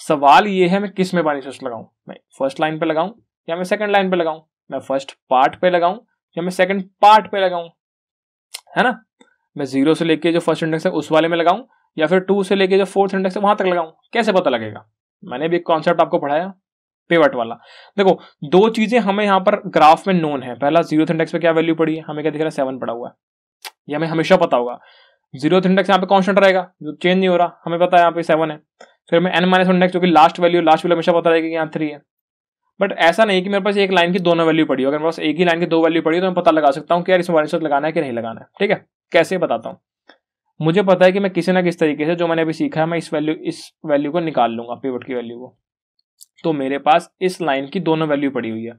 सवाल ये है मैं किस में बानी सोर्स लगाऊं मैं फर्स्ट लाइन पे लगाऊं या मैं सेकंड लाइन पे लगाऊं मैं फर्स्ट पार्ट पे लगाऊं या मैं सेकंड पार्ट पे लगाऊं है ना मैं जीरो से लेके जो फर्स्ट इंडेक्स है उस वाले में लगाऊं या फिर टू से लेके जो फोर्थ इंडेक्स है वहां तक लगाऊं कैसे पता लगेगा मैंने भी एक कॉन्सेप्ट आपको पढ़ाया पेवट वाला देखो दो चीजें हमें यहाँ पर ग्राफ में नोन है पहला जीरो इंडेक्स पे क्या वैल्यू पड़ी है हमें क्या दिख रहा है सेवन पड़ा हुआ है ये हमें हमेशा पता होगा जीरो इंडेक्स यहाँ पे कॉन्सेंट रहेगा जो चेंज नहीं हो रहा हमें पता है यहाँ पे सेवन है फिर हमें एन माइनस वन डेक्स जो कि लास्ट वैल्यू लास्ट वैल्यू हमेशा पता रहेगा कि यहाँ थ्री है बट ऐसा नहीं कि मेरे पास एक लाइन की दोनों वैल्यू पड़ी हो अगर मेरे पास एक ही लाइन की दो वैल्यू पड़ी तो मैं पता लगा सकता हूँ कि यार इसमें वन लगाना है कि नहीं लगाना है ठीक है कैसे बताता हूँ मुझे पता है कि मैं किसी ना किस तरीके से जो मैंने अभी सीखा है मैं इस वैल्यू इस वैल्यू को निकाल लूंगा पेवट की वैल्यू को तो मेरे पास इस लाइन की दोनों वैल्यू पड़ी हुई है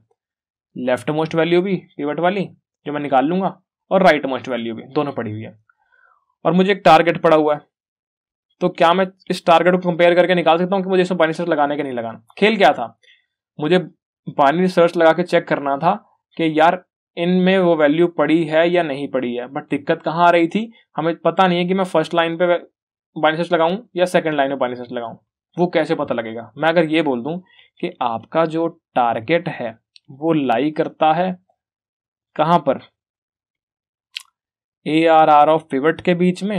लेफ्ट मोस्ट वैल्यू भी पेवट वाली जो मैं निकाल लूंगा और राइट मोस्ट वैल्यू भी दोनों पड़ी हुई है और मुझे एक टारगेट पड़ा हुआ है तो क्या मैं इस टारगेट को कंपेयर करके निकाल सकता हूँ कि मुझे इसमें बाइनरी सर्च लगाने के नहीं लगाना खेल क्या था मुझे बाइनरी सर्च लगा के चेक करना था कि यार इनमें वो वैल्यू पड़ी है या नहीं पड़ी है बट दिक्कत कहाँ आ रही थी हमें पता नहीं है कि मैं फर्स्ट लाइन पे बाइनरी सर्च लगाऊं या सेकंड लाइन पे बाइनरी सर्च लगाऊं वो कैसे पता लगेगा मैं अगर ये बोल दूं कि आपका जो टारगेट है वो लाई करता है कहाँ पर A R R of pivot के बीच में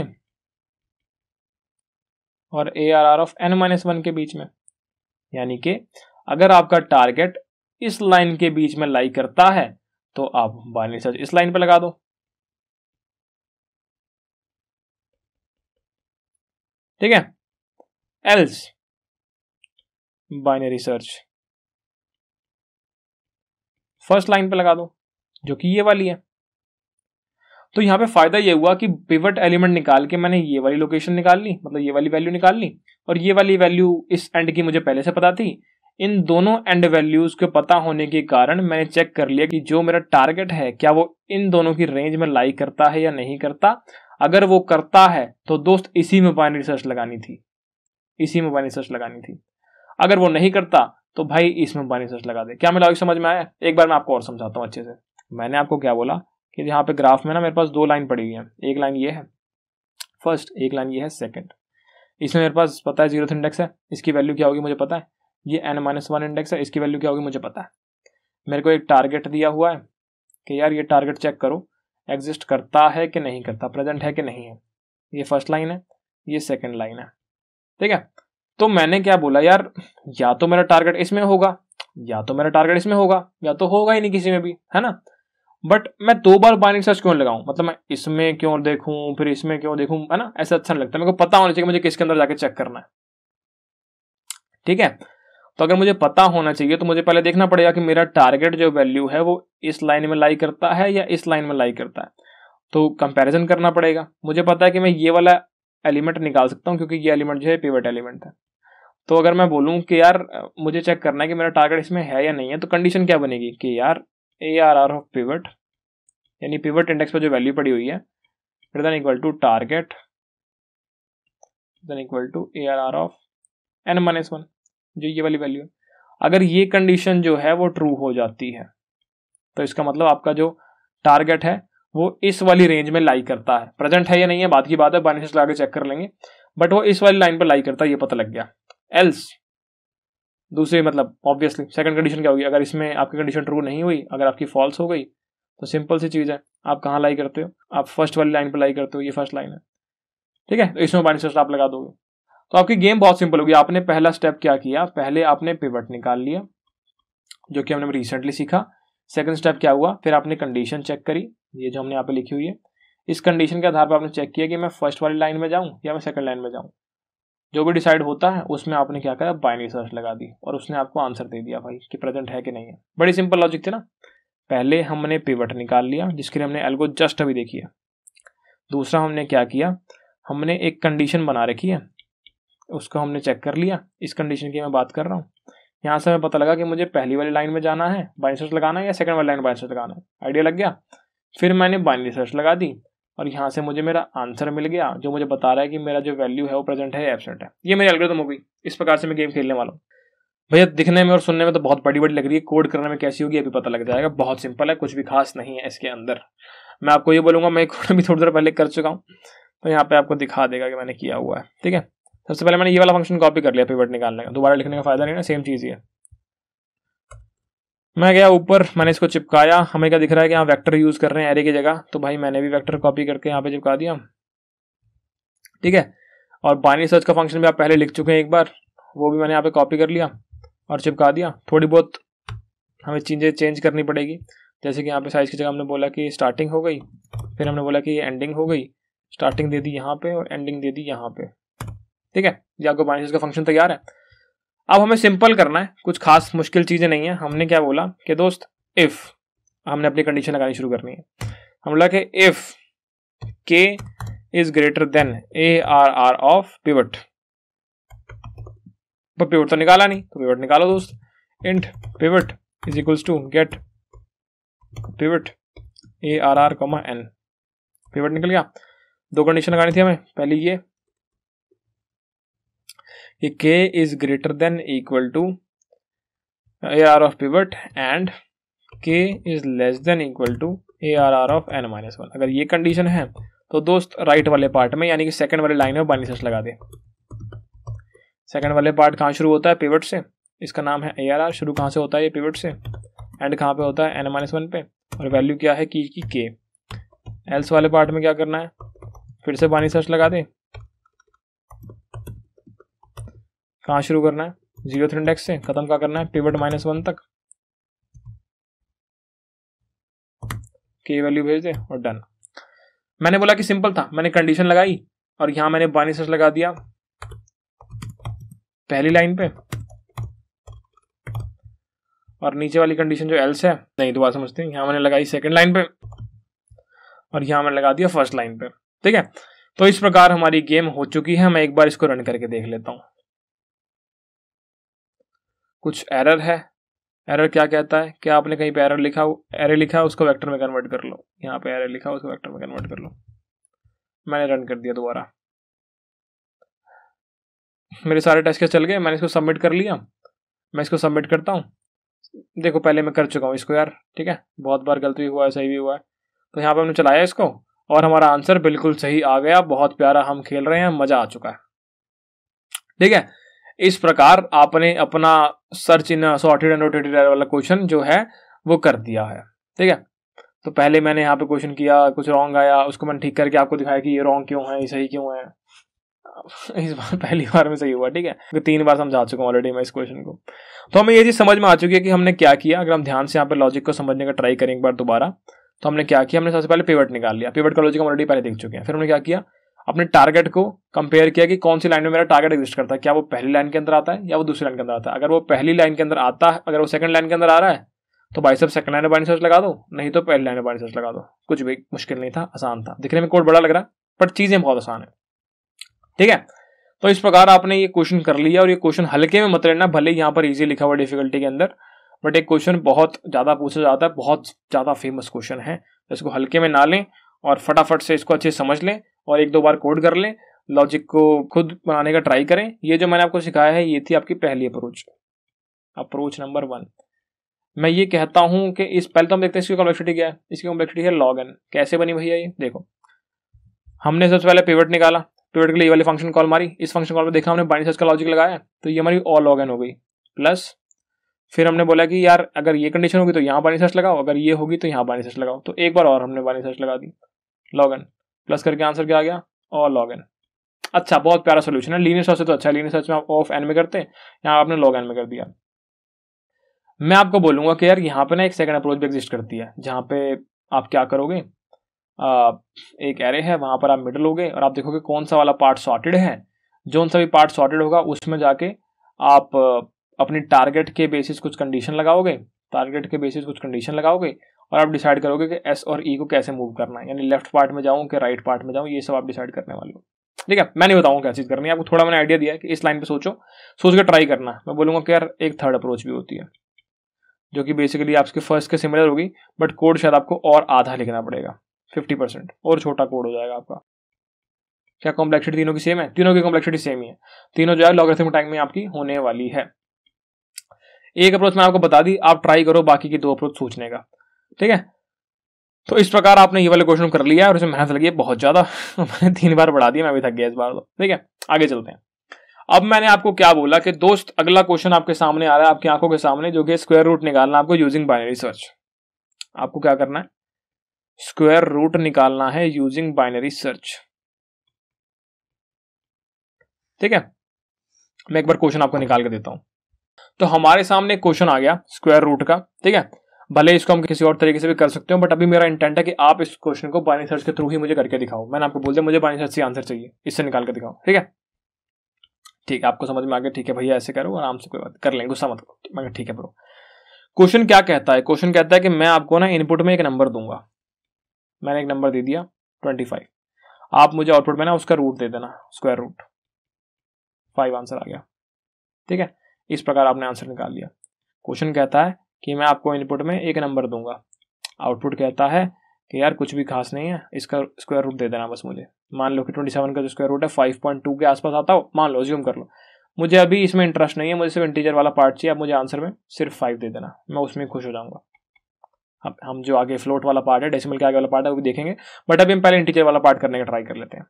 और A R R of N minus one के बीच में यानी कि अगर आपका टारगेट इस लाइन के बीच में लाई करता है तो आप बाइनरी सर्च इस लाइन पर लगा दो ठीक है else binary search first line पर लगा दो जो कि ये वाली है तो यहाँ पे फायदा ये हुआ कि पिवट एलिमेंट निकाल के मैंने ये वाली लोकेशन निकाल ली मतलब ये वाली वैल्यू निकाल ली और ये वाली वैल्यू इस एंड की मुझे पहले से पता थी इन दोनों एंड वैल्यूज के पता होने के कारण मैंने चेक कर लिया कि जो मेरा टारगेट है क्या वो इन दोनों की रेंज में लाई करता है या नहीं करता अगर वो करता है तो दोस्त इसी में बाइनरी रिसर्च लगानी थी इसी में बाइनरी रिसर्च लगानी थी अगर वो नहीं करता तो भाई इसमें बाइनरी सर्च लगा दे क्या मेरा लॉजिक समझ में आया एक बार मैं आपको और समझाता हूँ अच्छे से मैंने आपको क्या बोला कि यहाँ पे ग्राफ में ना मेरे पास दो लाइन पड़ी हुई है एक लाइन ये है फर्स्ट एक लाइन ये है सेकंड इसमें मेरे पास पता है जीरो इंडेक्स है इसकी वैल्यू क्या होगी मुझे पता है ये एन माइनस वन इंडेक्स है इसकी वैल्यू क्या होगी मुझे पता है मेरे को एक टारगेट दिया हुआ है कि यार ये टारगेट चेक करो एग्जिस्ट करता है कि नहीं करता प्रेजेंट है कि नहीं है ये फर्स्ट लाइन है ये सेकेंड लाइन है ठीक है तो मैंने क्या बोला यार या तो मेरा टारगेट इसमें होगा या तो मेरा टारगेट इसमें होगा या तो होगा ही नहीं किसी में भी है ना बट मैं दो बार बाइनिंग सर्च क्यों लगाऊं मतलब मैं इसमें क्यों देखूं फिर इसमें क्यों देखूं है ना ऐसा अच्छा नहीं लगता मेरे को पता होना चाहिए मुझे किसके अंदर जाके चेक करना है ठीक है तो अगर मुझे पता होना चाहिए तो मुझे पहले देखना पड़ेगा कि मेरा टारगेट जो वैल्यू है वो इस लाइन में लाई करता है या इस लाइन में लाई करता है तो कंपेरिजन करना पड़ेगा मुझे पता है कि मैं ये वाला एलिमेंट निकाल सकता हूँ क्योंकि ये एलिमेंट जो है पेवेट एलिमेंट है तो अगर मैं बोलूँ कि यार मुझे चेक करना है कि मेरा टारगेट इसमें है या नहीं है तो कंडीशन क्या बनेगी कि यार A R R of pivot यानी पिवट इंडेक्स पर जो वैल्यू पड़ी हुई है than equal to target than equal to A R R of N minus one जो ये वाली वैल्यू है अगर ये कंडीशन जो है वो ट्रू हो जाती है तो इसका मतलब आपका जो टारगेट है वो इस वाली रेंज में लाई करता है प्रेजेंट है या नहीं है बाद की बात है बाइनेंस लगा के चेक कर लेंगे बट वो इस वाली लाइन पर लाई करता है ये पता लग गया एल्स दूसरी मतलब ऑब्वियसली सेकंड कंडीशन क्या होगी अगर इसमें आपकी कंडीशन ट्रू नहीं हुई अगर आपकी फॉल्स हो गई तो सिंपल सी चीज़ है आप कहाँ लाई करते हो आप फर्स्ट वाली लाइन पर लाई करते हो ये फर्स्ट लाइन है ठीक है तो इसमें बाइंड स्टार्ट आप लगा दोगे तो आपकी गेम बहुत सिंपल होगी आपने पहला स्टेप क्या किया पहले आपने पिवट निकाल लिया जो कि हमने रिसेंटली सीखा सेकंड स्टेप क्या हुआ फिर आपने कंडीशन चेक करी ये जो हमने यहाँ पे लिखी हुई है इस कंडीशन के आधार पर आपने चेक किया कि मैं फर्स्ट वाली लाइन में जाऊँ या मैं सेकंड लाइन में जाऊँ जो भी डिसाइड होता है उसमें आपने क्या करा बाइनरी सर्च लगा दी और उसने आपको आंसर दे दिया भाई कि प्रेजेंट है कि नहीं है बड़ी सिंपल लॉजिक थी ना पहले हमने पिवट निकाल लिया जिसके लिए हमने एल्गो जस्ट अभी देखी है दूसरा हमने क्या किया हमने एक कंडीशन बना रखी है उसको हमने चेक कर लिया इस कंडीशन की मैं बात कर रहा हूँ यहाँ से हमें पता लगा कि मुझे पहली वाली लाइन में जाना है बाइनरी सर्च लगाना है या सेकंड वाली लाइन बाइनरी सर्च लगाना है आइडिया लग गया फिर मैंने बाइनरी सर्च लगा दी और यहाँ से मुझे मेरा आंसर मिल गया जो मुझे बता रहा है कि मेरा जो वैल्यू है वो प्रेजेंट है एबसेंट है ये मेरी एल्गोरिथम हो इस प्रकार से मैं गेम खेलने वाला हूँ भैया दिखने में और सुनने में तो बहुत बड़ी बड़ी लग रही है कोड करने में कैसी होगी अभी पता लग जाएगा बहुत सिंपल है कुछ भी खास नहीं है इसके अंदर मैं आपको ये बोलूँगा मैं कोड भी थोड़ी देर पहले कर चुका हूँ तो यहाँ पे आपको दिखा देगा कि मैंने किया हुआ है ठीक है सबसे पहले मैंने ये वाला फंक्शन कॉपी कर लिया पिवट निकालने का दोबारा लिखने का फायदा नहीं ना सेम चीज़ ही है मैं गया ऊपर मैंने इसको चिपकाया हमें क्या दिख रहा है कि यहाँ वैक्टर यूज कर रहे हैं एरे की जगह तो भाई मैंने भी वैक्टर कॉपी करके यहाँ पे चिपका दिया ठीक है और बाइनरी सर्च का फंक्शन भी आप पहले लिख चुके हैं एक बार वो भी मैंने यहाँ पे कॉपी कर लिया और चिपका दिया थोड़ी बहुत हमें चीज़ें चेंज करनी पड़ेगी जैसे कि यहाँ पे साइज की जगह हमने बोला कि स्टार्टिंग हो गई फिर हमने बोला कि एंडिंग हो गई स्टार्टिंग दे दी यहाँ पे और एंडिंग दे दी यहाँ पे ठीक है ये आपको बाइनरी सर्च का फंक्शन तैयार है अब हमें सिंपल करना है कुछ खास मुश्किल चीज़ें नहीं है हमने क्या बोला कि दोस्त इफ़ हमने अपनी कंडीशन लगानी शुरू करनी है हम बोला कि if K is greater than A R R of pivot पर पिवट तो निकाला नहीं तो पिवट निकालो दोस्त int pivot is equals to get pivot A R R comma N pivot निकल गया दो कंडीशन लगानी थी हमें पहली ये कि k equal to A R of pivot and K is k than equal to A R R of n minus one अगर ये कंडीशन है तो दोस्त राइट वाले पार्ट में यानी कि सेकंड वाले लाइन में बाइनिंग लगा दे सेकंड वाले पार्ट कहाँ शुरू होता है पिवट से इसका नाम है ए आर आर शुरू कहाँ से होता है ये पिवट से एंड कहाँ पे होता है एन माइनस वन पे और वैल्यू क्या है की की के एल्स वाले पार्ट में क्या करना है फिर से बानी सर्च लगा दे कहाँ शुरू करना है जीरो थ्री इंडेक्स से खत्म क्या करना है पिवट माइनस वन तक के वैल्यू भेज दे और डन मैंने बोला कि सिंपल था मैंने कंडीशन लगाई और यहां मैंने बानी सच लगा दिया पहली लाइन पे और नीचे वाली कंडीशन जो एल्स है नहीं दोबारा समझते हैं यहां मैंने लगाई सेकंड लाइन पे और यहां मैंने लगा दिया फर्स्ट लाइन पे ठीक है तो इस प्रकार हमारी गेम हो चुकी है मैं एक बार इसको रन करके देख लेता हूं कुछ एरर है एरर क्या कहता है क्या आपने कहीं पे एरर लिखा एरे लिखा है उसको वेक्टर में कन्वर्ट कर लो यहाँ पे एरर लिखा उसको वेक्टर में कन्वर्ट कर लो मैंने रन कर दिया दोबारा मेरे सारे टेस्ट चल गए मैंने इसको सबमिट कर लिया मैं इसको सबमिट करता हूँ देखो पहले मैं कर चुका हूँ इसको यार ठीक है बहुत बार गलत भी हुआ है सही भी हुआ है तो यहाँ पर हमने चलाया इसको और हमारा आंसर बिल्कुल सही आ गया बहुत प्यारा हम खेल रहे हैं मज़ा आ चुका है ठीक है इस प्रकार आपने अपना search in sorted and rotated वाला क्वेश्चन जो है वो कर दिया है ठीक है तो पहले मैंने यहाँ पे क्वेश्चन किया कुछ रॉन्ग आया उसको मैंने ठीक करके आपको दिखाया कि ये रॉन्ग क्यों है ये सही क्यों है इस बार पहली बार में सही हुआ ठीक है तीन बार समझा चुका हूँ ऑलरेडी मैं इस क्वेश्चन को तो हमें ये चीज़ समझ में आ चुकी है कि हमने क्या किया अगर हम ध्यान से यहाँ पे लॉजिक को समझने का ट्राई करें एक बार दोबारा तो हमने क्या किया हमने सबसे पहले पेवट निकाल लिया पेवट का लॉजिक हम ऑलरेडी पहले देख चुके हैं फिर हमने क्या किया अपने टारगेट को कंपेयर किया कि कौन सी लाइन में मेरा टारगेट एग्जिस्ट करता है क्या वो पहली लाइन के अंदर आता है या वो दूसरी लाइन के अंदर आता है अगर वो पहली लाइन के अंदर आता है अगर वो सेकंड लाइन के अंदर आ रहा है तो भाई साहब सेकंड लाइन में बाइन सर्च लगा दो नहीं तो पहली लाइन में बाइन सर्च लगा दो कुछ भी मुश्किल नहीं था आसान था दिखने में कोड बड़ा लग रहा है पर चीज़ें बहुत आसान है ठीक है तो इस प्रकार आपने ये क्वेश्चन कर लिया और ये क्वेश्चन हल्के में मत लेना भले यहाँ पर ईजी लिखा हुआ डिफिकल्टी के अंदर बट एक क्वेश्चन बहुत ज़्यादा पूछा जाता है बहुत ज़्यादा फेमस क्वेश्चन है इसको हल्के में ना लें और फटाफट से इसको अच्छे समझ लें और एक दो बार कोड कर लें लॉजिक को खुद बनाने का ट्राई करें ये जो मैंने आपको सिखाया है ये थी आपकी पहली अप्रोच अप्रोच नंबर वन मैं ये कहता हूं कि इस पहले तो हम देखते हैं इसकी कॉम्प्लेक्सिटी क्या है इसकी कॉम्प्लेक्सिटी है लॉग एन कैसे बनी भैया ये देखो हमने सबसे पहले पेवट निकाला पेवट के लिए वाली फंक्शन कॉल मारी इस फंक्शन कॉल में देखा हमने बाइंड सर्च का लॉजिक लगाया तो ये हमारी ऑल लॉग एन हो गई प्लस फिर हमने बोला कि यार अगर ये कंडीशन होगी तो यहाँ बाइंड सर्च लगाओ अगर ये होगी तो यहाँ बाइंड सर्च लगाओ तो एक बार और हमने बाइंड सर्च लगा दी लॉग एन प्लस करके आंसर क्या आ गया और लॉग एन अच्छा बहुत प्यारा सोल्यूशन है लीनियर सर्च से तो अच्छा है लीनियर सर्च में आप ऑफ एन में करते हैं यहाँ आपने लॉग एन में कर दिया मैं आपको बोलूंगा कि यार यहाँ पे ना एक सेकंड अप्रोच भी एग्जिस्ट करती है जहाँ पे आप क्या करोगे आ, एक एरे है वहां पर आप मिडल लोगे और आप देखोगे कौन सा वाला पार्ट सॉर्टेड है जो उन सभी पार्ट सॉर्टेड होगा उसमें जाके आप अपनी टारगेट के बेसिस कुछ कंडीशन लगाओगे टारगेट के बेसिस कुछ कंडीशन लगाओगे और आप डिसाइड करोगे कि एस और ई e को कैसे मूव करना है यानी लेफ्ट पार्ट में जाऊँ कि राइट पार्ट में जाऊँ ये सब आप डिसाइड करने वाले हो ठीक है मैं नहीं बताऊँ क्या चीज़ करनी है आपको थोड़ा मैंने आइडिया दिया है कि इस लाइन पर सोचो सोच के ट्राई करना मैं बोलूँगा कि यार एक थर्ड अप्रोच भी होती है जो कि बेसिकली आपके फर्स्ट के सिमिलर होगी बट कोड शायद आपको और आधा लिखना पड़ेगा फिफ्टी परसेंट और छोटा कोड हो जाएगा आपका क्या कॉम्प्लेक्सिटी तीनों की सेम है तीनों की कॉम्प्लेक्सिटी सेम ही है तीनों जो है लॉगरिथम टाइम में आपकी होने वाली है एक अप्रोच मैं आपको बता दी आप ट्राई करो बाकी की दो अप्रोच सोचने का ठीक है तो इस प्रकार आपने ये वाले क्वेश्चन कर लिया और इसमें मेहनत लगी है बहुत ज़्यादा तो मैंने तीन बार बढ़ा दिया मैं भी थक गया इस बार तो ठीक है आगे चलते हैं अब मैंने आपको क्या बोला कि दोस्त अगला क्वेश्चन आपके सामने आ रहा है आपकी आंखों के सामने जो कि स्क्वायर रूट निकालना आपको यूजिंग बाइनरी सर्च आपको क्या करना है स्क्वायर रूट निकालना है यूजिंग बाइनरी सर्च ठीक है मैं एक बार क्वेश्चन आपको निकाल के देता हूं तो हमारे सामने क्वेश्चन आ गया स्क्वायर रूट का ठीक है भले इसको हम किसी और तरीके से भी कर सकते हो बट अभी मेरा इंटेंट है कि आप इस क्वेश्चन को बाइनरी सर्च के थ्रू ही मुझे करके दिखाओ मैंने आपको बोल दिया मुझे बाइनरी सर्च से आंसर चाहिए इससे निकाल के दिखाओ ठीक है ठीक है आपको समझ में आ गया ठीक है भैया ऐसे करो आराम से कोई बात कर लेंगे गुस्सा मत करो मैं ठीक है ब्रो क्वेश्चन क्या कहता है क्वेश्चन कहता है कि मैं आपको ना इनपुट में एक नंबर दूंगा मैंने एक नंबर दे दिया ट्वेंटी फाइव आप मुझे आउटपुट में ना उसका रूट दे देना स्क्वायर रूट फाइव आंसर आ गया ठीक है इस प्रकार आपने आंसर निकाल लिया क्वेश्चन कहता है कि मैं आपको इनपुट में एक नंबर दूंगा आउटपुट कहता है कि यार कुछ भी खास नहीं है इसका स्क्वायर रूट दे देना बस मुझे मान लो कि ट्वेंटी सेवन का जो स्क्वायर रूट है फाइव पॉइंट टू के आसपास आता हो मान लो ज्यूम कर लो मुझे अभी इसमें इंटरेस्ट नहीं है मुझे सिर्फ इंटीजर वाला पार्ट चाहिए आप मुझे आंसर में सिर्फ फाइव दे देना मैं उसमें खुश हो जाऊंगा अब हम जो आगे फ्लोट वाला पार्ट है डेसिमल के आगे वाला पार्ट है वो भी देखेंगे बट अभी हम पहले इंटीजर वाला पार्ट करने का ट्राई कर लेते हैं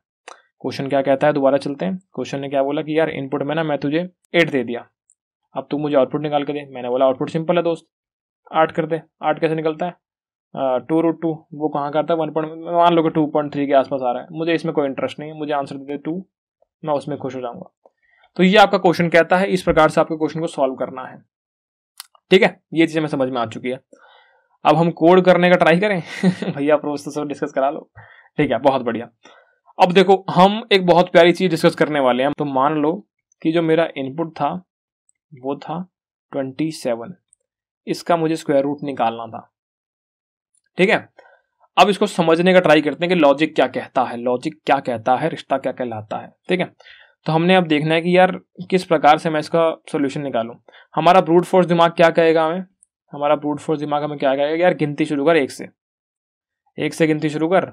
क्वेश्चन क्या कहता है दोबारा चलते हैं क्वेश्चन ने क्या बोला कि यार इनपुट में ना मैं तुझे एट दे दिया अब तू मुझे आउटपुट निकाल के दे मैंने बोला आउटपुट सिंपल है दोस्त आठ कर दे आठ कैसे निकलता है टू रूट टू वो कहाँ करता है वन पॉइंट मान लो कि टू पॉइंट थ्री के आसपास आ रहा है मुझे इसमें कोई इंटरेस्ट नहीं है मुझे आंसर दे दे टू मैं उसमें खुश हो जाऊंगा तो ये आपका क्वेश्चन कहता है इस प्रकार से आपके क्वेश्चन को सॉल्व करना है ठीक है ये चीज हमें समझ में आ चुकी है अब हम कोड करने का ट्राई करें भैया आप तो सब डिस्कस करा लो ठीक है बहुत बढ़िया अब देखो हम एक बहुत प्यारी चीज़ डिस्कस करने वाले हैं तो मान लो कि जो मेरा इनपुट था वो था ट्वेंटी सेवन इसका मुझे स्क्वायर रूट निकालना था ठीक है अब इसको समझने का ट्राई करते हैं कि लॉजिक क्या कहता है लॉजिक क्या कहता है रिश्ता क्या कहलाता है ठीक है तो हमने अब देखना है कि यार किस प्रकार से मैं इसका सोल्यूशन निकालूं हमारा ब्रूट फोर्स दिमाग क्या कहेगा हमें हमारा ब्रूट फोर्स दिमाग हमें क्या कहेगा यार गिनती शुरू कर एक से एक से गिनती शुरू कर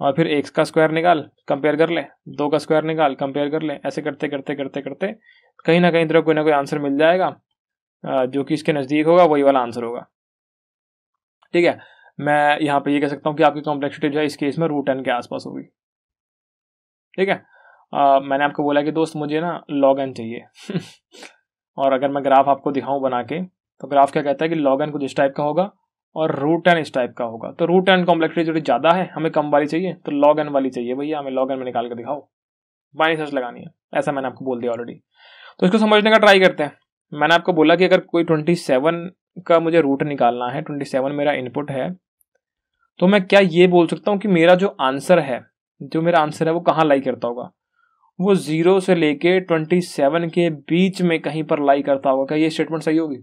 और फिर एक का स्क्वायर निकाल कंपेयर कर ले दो का स्क्वायर निकाल कंपेयर कर ले ऐसे करते करते करते करते कहीं ना कहीं तरह कोई ना कोई आंसर मिल जाएगा जो कि इसके नज़दीक होगा वही वाला आंसर होगा ठीक है मैं यहाँ पे ये कह सकता हूँ कि आपकी कॉम्प्लेक्सिटी जो है इस केस में रूट एन के आसपास होगी ठीक है आ, मैंने आपको बोला कि दोस्त मुझे ना लॉग एन चाहिए और अगर मैं ग्राफ आपको दिखाऊँ बना के तो ग्राफ क्या कहता है कि लॉग एन कुछ इस टाइप का होगा और रूट एन इस टाइप का होगा तो रूट एन कॉम्प्लेक्सिटी जो ज़्यादा है हमें कम वाली चाहिए तो लॉग एन वाली चाहिए भैया हमें लॉग एन में निकाल कर दिखाओ बाई सर्च लगानी है ऐसा मैंने आपको बोल दिया ऑलरेडी तो इसको समझने का ट्राई करते हैं मैंने आपको बोला कि अगर कोई ट्वेंटी सेवन का मुझे रूट निकालना है ट्वेंटी सेवन मेरा इनपुट है तो मैं क्या ये बोल सकता हूँ कि मेरा जो आंसर है जो मेरा आंसर है वो कहाँ लाई करता होगा वो जीरो से लेके ट्वेंटी सेवन के बीच में कहीं पर लाई करता होगा क्या ये स्टेटमेंट सही होगी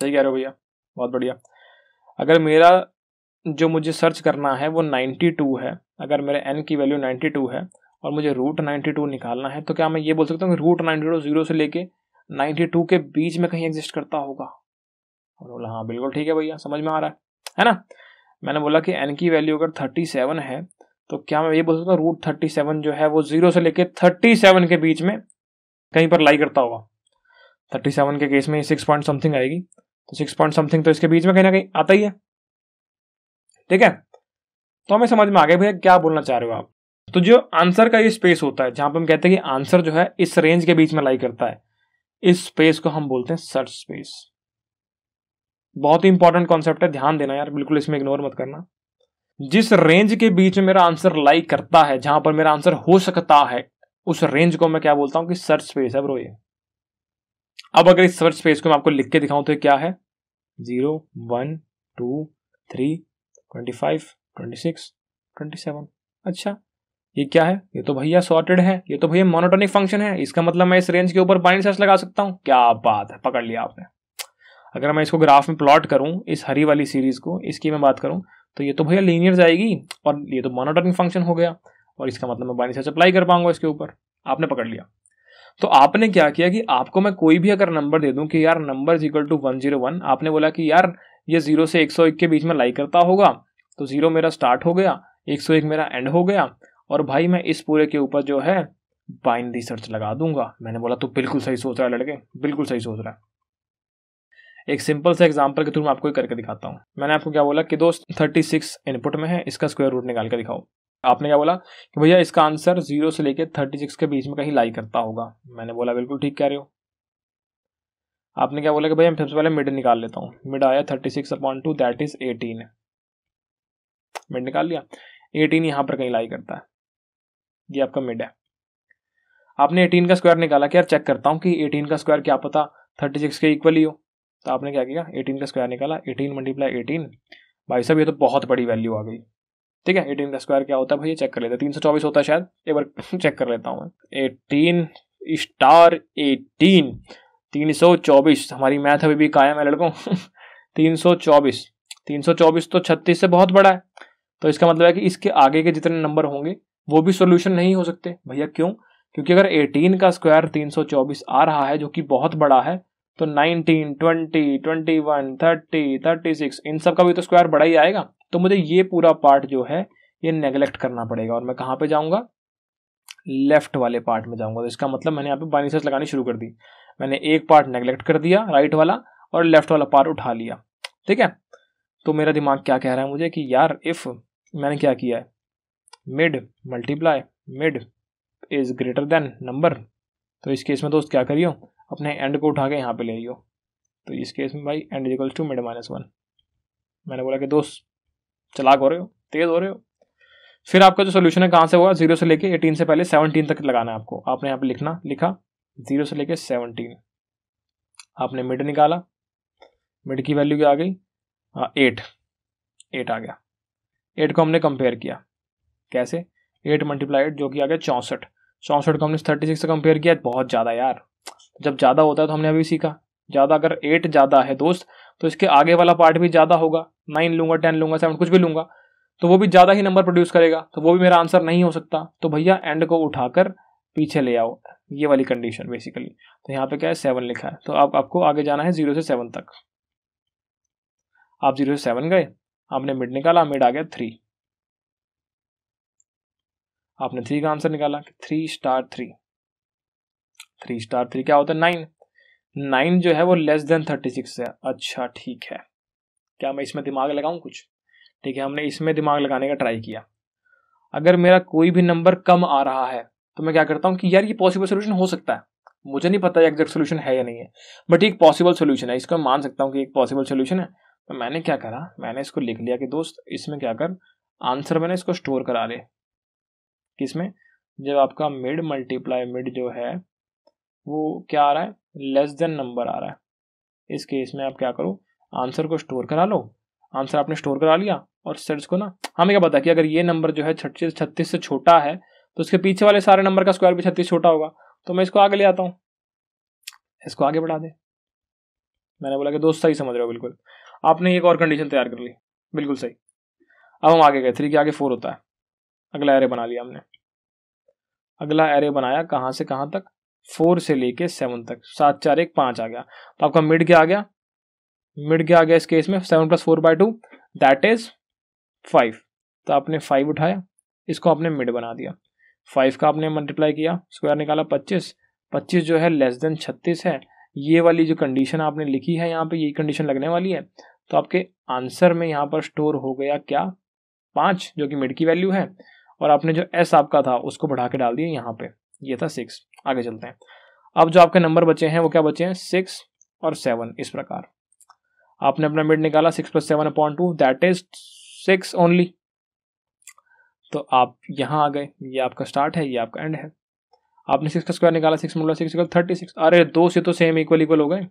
सही कह रहे हो भैया बहुत बढ़िया अगर मेरा जो मुझे सर्च करना है वो 92 है अगर मेरे एन की वैल्यू 92 है और मुझे रूट 92 निकालना है तो क्या मैं ये बोल सकता हूँ कि रूट 92 जीरो से लेके 92 के बीच में कहीं एग्जिस्ट करता होगा और बोला हाँ बिल्कुल ठीक है भैया समझ में आ रहा है है ना मैंने बोला कि एन की वैल्यू अगर 37 है तो क्या मैं ये बोल सकता हूँ रूट थर्टी सेवन जो है वो जीरो से लेके थर्टी सेवन के बीच में कहीं पर लाई करता होगा थर्टी सेवन के केस में सिक्स पॉइंट समथिंग आएगी तो सिक्स पॉइंट समथिंग तो इसके बीच में कहीं ना कहीं आता ही है ठीक है तो हमें समझ में आ गया भैया क्या बोलना चाह रहे हो आप तो जो आंसर का ये स्पेस होता है जहां पर हम कहते हैं कि आंसर जो है इस रेंज के बीच में लाई करता है इस स्पेस को हम बोलते हैं सर्च स्पेस बहुत ही इंपॉर्टेंट कॉन्सेप्ट है ध्यान देना यार बिल्कुल इसमें इग्नोर मत करना जिस रेंज के बीच में मेरा आंसर लाई करता है जहां पर मेरा आंसर हो सकता है उस रेंज को मैं क्या बोलता हूँ कि सर्च स्पेस है ब्रो ये अब अगर इस सर्च स्पेस को मैं आपको लिख के दिखाऊं तो क्या है zero one two three twenty five twenty six twenty seven अच्छा ये क्या है ये तो भैया सॉर्टेड है ये तो भैया मोनोटोनिक फंक्शन है इसका मतलब मैं इस रेंज के ऊपर बाइंड सर्च लगा सकता हूँ क्या बात है पकड़ लिया आपने अगर मैं इसको ग्राफ में प्लॉट करूँ इस हरी वाली सीरीज को इसकी मैं बात करूँ तो ये तो भैया लीनियर जाएगी और ये तो मोनोटोनिक फंक्शन हो गया और इसका मतलब मैं बाइंड सर्च अप्लाई कर पाऊंगा इसके ऊपर आपने पकड़ लिया तो आपने क्या किया कि आपको मैं कोई भी अगर नंबर दे दूं कि यार number equal to one zero one आपने बोला कि यार ये जीरो से एक सौ एक के बीच में लाई करता होगा तो जीरो मेरा स्टार्ट हो गया एक सौ एक मेरा एंड हो गया और भाई मैं इस पूरे के ऊपर जो है बाइनरी सर्च लगा दूंगा मैंने बोला तो बिल्कुल सही सोच रहा है लड़के बिल्कुल सही सोच रहा है एक सिंपल सा एग्जाम्पल के थ्रू मैं आपको करके दिखाता हूँ मैंने आपको क्या बोला कि दोस्त थर्टी सिक्स इनपुट में है इसका स्क्वायर रूट निकाल कर दिखाओ आपने क्या बोला कि भैया इसका आंसर जीरो से लेकर थर्टी सिक्स के बीच में कहीं लाई करता होगा मैंने बोला बिल्कुल ठीक कह रहे हो आपने क्या बोला कि भैया सबसे पहले मिड निकाल लेता हूँ मिड आया thirty six upon two that is eighteen mid निकाल लिया एटीन यहाँ पर कहीं लाई करता है ये आपका मिड है आपने एटीन का स्क्वायर निकाला कि यार चेक करता हूँ कि एटीन का स्क्वायर क्या पता थर्टी सिक्स के इक्वल ही हो तो आपने क्या किया एटीन का स्क्वायर निकाला एटीन मल्टीप्लाई एटीन भाई साहब ये तो बहुत बड़ी वैल्यू आ गई ठीक है एटीन का स्क्वायर क्या होता है भैया चेक कर लेते हैं तीन सौ चौबीस होता है शायद एक बार चेक कर लेता हूँ मैं एटीन स्टार एटीन तीन सौ चौबीस हमारी मैथ अभी भी कायम है लड़कों तीन सौ चौबीस तीन सौ चौबीस तो छत्तीस से बहुत बड़ा है तो इसका मतलब है कि इसके आगे के जितने नंबर होंगे वो भी सोल्यूशन नहीं हो सकते भैया क्यों क्योंकि अगर 18 का स्क्वायर 324 आ रहा है जो कि बहुत बड़ा है तो 19, 20, 21, 30, 36 इन सब का भी तो स्क्वायर बड़ा ही आएगा तो मुझे ये पूरा पार्ट जो है ये नेगलेक्ट करना पड़ेगा और मैं कहाँ पे जाऊँगा लेफ्ट वाले पार्ट में जाऊँगा तो इसका मतलब मैंने यहाँ पे बाइनिसेस लगानी शुरू कर दी मैंने एक पार्ट नेगलेक्ट कर दिया राइट वाला और लेफ्ट वाला पार्ट उठा लिया ठीक है तो मेरा दिमाग क्या कह रहा है मुझे कि यार इफ़ मैंने क्या किया है mid multiply mid is greater than number तो इस केस में दोस्त क्या करियो अपने एंड को उठा के यहाँ पे ले लियो तो इस केस में भाई end equals to mid minus one मैंने बोला कि दोस्त चलाक हो रहे हो तेज़ हो रहे हो फिर आपका जो सोल्यूशन है कहाँ से हुआ जीरो से लेके एटीन से पहले सेवनटीन तक लगाना है आपको आपने यहाँ पे लिखना लिखा जीरो से लेके सेवनटीन आपने मिड निकाला मिड की वैल्यू क्या आ गई एट हाँ, एट आ गया एट को हमने कंपेयर किया कैसे एट मल्टीप्लाइड जो कि आ गया चौंसठ चौंसठ को हमने थर्टी सिक्स से कंपेयर किया बहुत ज़्यादा यार जब ज़्यादा होता है तो हमने अभी सीखा ज़्यादा अगर एट ज़्यादा है दोस्त तो इसके आगे वाला पार्ट भी ज़्यादा होगा नाइन लूंगा टेन लूंगा सेवन कुछ भी लूंगा तो वो भी ज़्यादा ही नंबर प्रोड्यूस करेगा तो वो भी मेरा आंसर नहीं हो सकता तो भैया एंड को उठाकर पीछे ले आओ ये वाली कंडीशन बेसिकली तो यहाँ पे क्या है सेवन लिखा है तो अब आप, आपको आगे जाना है जीरो से सेवन तक आप जीरो से सेवन गए आपने मिड निकाला मिड आ गया थ्री आपने थ्री का आंसर निकाला three star three three star three क्या होता है नाइन नाइन जो है वो लेस देन थर्टी सिक्स है अच्छा ठीक है क्या मैं इसमें दिमाग लगाऊं कुछ ठीक है हमने इसमें दिमाग लगाने का ट्राई किया अगर मेरा कोई भी नंबर कम आ रहा है तो मैं क्या करता हूँ कि यार ये पॉसिबल सोल्यूशन हो सकता है मुझे नहीं पता एग्जैक्ट सोल्यूशन है या नहीं है बट एक पॉसिबल सोल्यूशन है इसको मैं मान सकता हूँ कि एक पॉसिबल सोल्यूशन है तो मैंने क्या करा मैंने इसको लिख लिया कि दोस्त इसमें क्या कर आंसर मैंने इसको स्टोर करा ले किसमें जब आपका मिड मल्टीप्लाई मिड जो है वो क्या आ रहा है लेस देन नंबर आ रहा है इस केस में आप क्या करो आंसर को स्टोर करा लो आंसर आपने स्टोर करा लिया और सेट्स को ना हमें क्या पता कि अगर ये नंबर जो है छत्तीस छत्तीस से छोटा है तो उसके पीछे वाले सारे नंबर का स्क्वायर भी छत्तीस छोटा होगा तो मैं इसको आगे ले आता हूँ इसको आगे बढ़ा दे मैंने बोला कि दोस्त सही समझ रहे हो बिल्कुल आपने एक और कंडीशन तैयार कर ली बिल्कुल सही अब हम आगे गए थ्री के आगे फोर होता है अगला एरे बना लिया हमने अगला एरे बनाया कहाँ से कहाँ तक फोर से लेके सेवन तक सात चार एक पांच आ गया तो आपका मिड क्या आ गया मिड क्या आ गया इस केस में seven plus four by two that is five तो आपने फाइव उठाया इसको आपने मिड बना दिया फाइव का आपने मल्टीप्लाई किया स्क्वायर निकाला पच्चीस पच्चीस जो है लेस देन छत्तीस है ये वाली जो कंडीशन आपने लिखी है यहाँ पे यही कंडीशन लगने वाली है तो आपके आंसर में यहाँ पर स्टोर हो गया क्या पाँच जो कि मिड की वैल्यू है और आपने जो एस आपका था उसको बढ़ा के डाल दिया यहाँ पे ये था सिक्स आगे चलते हैं अब जो आपके नंबर बचे हैं वो क्या बचे हैं सिक्स और सेवन इस प्रकार आपने अपना मिड निकाला six plus seven upon two that is six only तो आप यहाँ आ गए ये आपका स्टार्ट है ये आपका एंड है आपने सिक्स का स्क्वायर निकाला सिक्स मतलब सिक्स इक्वल थर्टी सिक्स अरे दो से तो सेम इक्वल इक्वल हो गए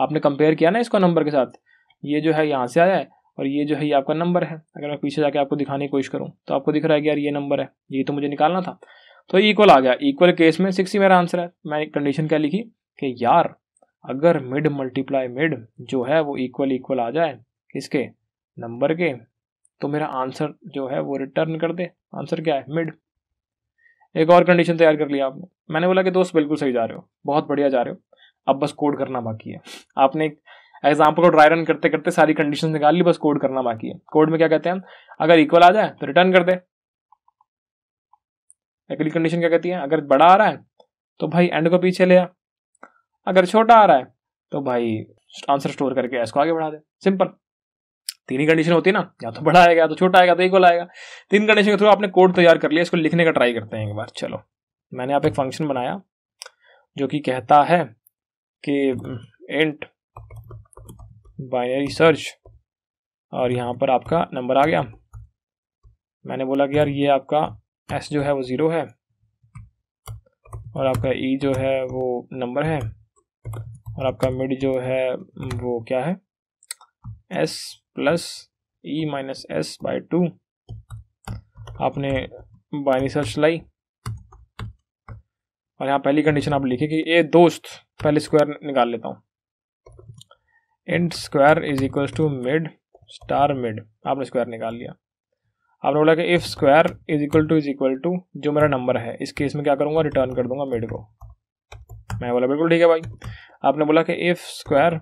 आपने कंपेयर किया ना इसको नंबर के साथ ये जो है यहाँ से आया है और ये जो है ये आपका नंबर है अगर मैं पीछे जाके आपको दिखाने की कोशिश करूँ तो आपको दिख रहा है कि यार ये नंबर है ये तो मुझे निकालना था तो इक्वल आ गया इक्वल केस में सिक्स ही मेरा आंसर है मैंने कंडीशन क्या लिखी कि यार अगर मिड मल्टीप्लाई मिड जो है वो इक्वल इक्वल आ जाए किसके नंबर के तो मेरा आंसर जो है वो रिटर्न कर दे आंसर क्या है मिड एक और कंडीशन तैयार कर लिया आपने मैंने बोला कि दोस्त बिल्कुल सही जा रहे हो बहुत बढ़िया जा रहे हो अब बस कोड करना बाकी है आपने एक एग्जाम्पल को ड्राई रन करते करते सारी कंडीशन निकाल ली बस कोड करना बाकी है कोड में क्या कहते हैं अगर इक्वल आ जाए तो रिटर्न कर दे अगली कंडीशन क्या कहती है अगर बड़ा आ रहा है तो भाई एंड को पीछे ले आ अगर छोटा आ रहा है तो भाई आंसर स्टोर करके एस को आगे बढ़ा दे सिंपल तीन ही कंडीशन होती है ना या तो बड़ा आएगा या तो छोटा आएगा तो इक्वल आएगा तीन कंडीशन के थ्रू आपने कोड तैयार कर लिया इसको लिखने का ट्राई करते हैं एक बार चलो मैंने आप एक फंक्शन बनाया जो कि कहता है कि एंट बाइनरी सर्च और यहाँ पर आपका नंबर आ गया मैंने बोला कि यार ये आपका एस जो है वो ज़ीरो है और आपका ई e जो है वो नंबर है और आपका मिड जो है वो क्या है S plus E minus S by two आपने बाइनी सर्च लाई और यहाँ पहली कंडीशन आप लिखे कि ए दोस्त पहले स्क्वायर निकाल लेता हूँ int square is equals to mid star mid आपने स्क्वायर निकाल लिया आपने बोला कि if square is equal to is equal to जो मेरा नंबर है इस केस में क्या करूंगा रिटर्न कर दूंगा मिड को मैं बोला बिल्कुल ठीक है भाई आपने बोला कि if square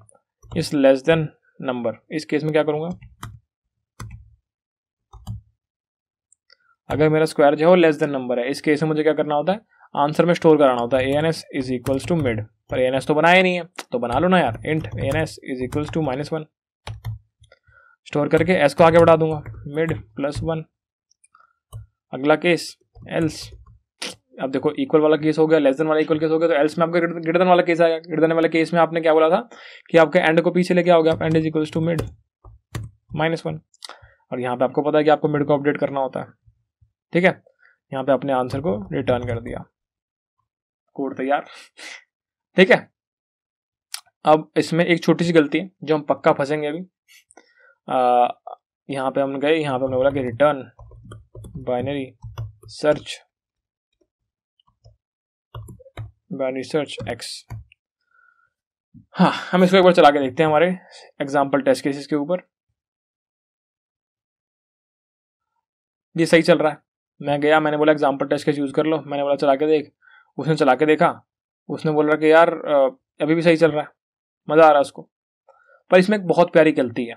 is less than number इस केस में क्या करूंगा अगर मेरा स्क्वायर जो है वो लेस देन नंबर है इस केस में मुझे क्या करना होता है आंसर में स्टोर कराना होता है A N S is equals to mid पर ए एन एस तो बनाया नहीं है तो बना लो ना यार int A N S is equals to minus one store करके एस को आगे बढ़ा दूंगा मिड प्लस वन अगला केस एल्स अब देखो इक्वल वाला केस हो गया लेस देन वाला इक्वल केस हो गया तो एल्स में आपका ग्रेटर देन वाला केस आया ग्रेटर देन वाला केस में आपने क्या बोला था कि आपके एंड को पीछे लेके आओगे आप end is equal to mid minus one और यहाँ पे आपको पता है कि आपको मिड को अपडेट करना होता है ठीक है यहाँ पे आपने आंसर को रिटर्न कर दिया कोड तैयार ठीक है अब इसमें एक छोटी सी गलती है जो हम पक्का फंसेंगे अभी यहाँ पे हम गए यहाँ पे हमने बोला कि return binary search binary search X हाँ हम इसको एक बार चला के देखते हैं हमारे एग्जाम्पल टेस्ट केसेस के ऊपर ये सही चल रहा है मैं गया मैंने बोला एग्जाम्पल टेस्ट केस यूज़ कर लो मैंने बोला चला के देख उसने चला के देखा उसने बोल रहा कि यार अभी भी सही चल रहा है मज़ा आ रहा है उसको पर इसमें एक बहुत प्यारी गलती है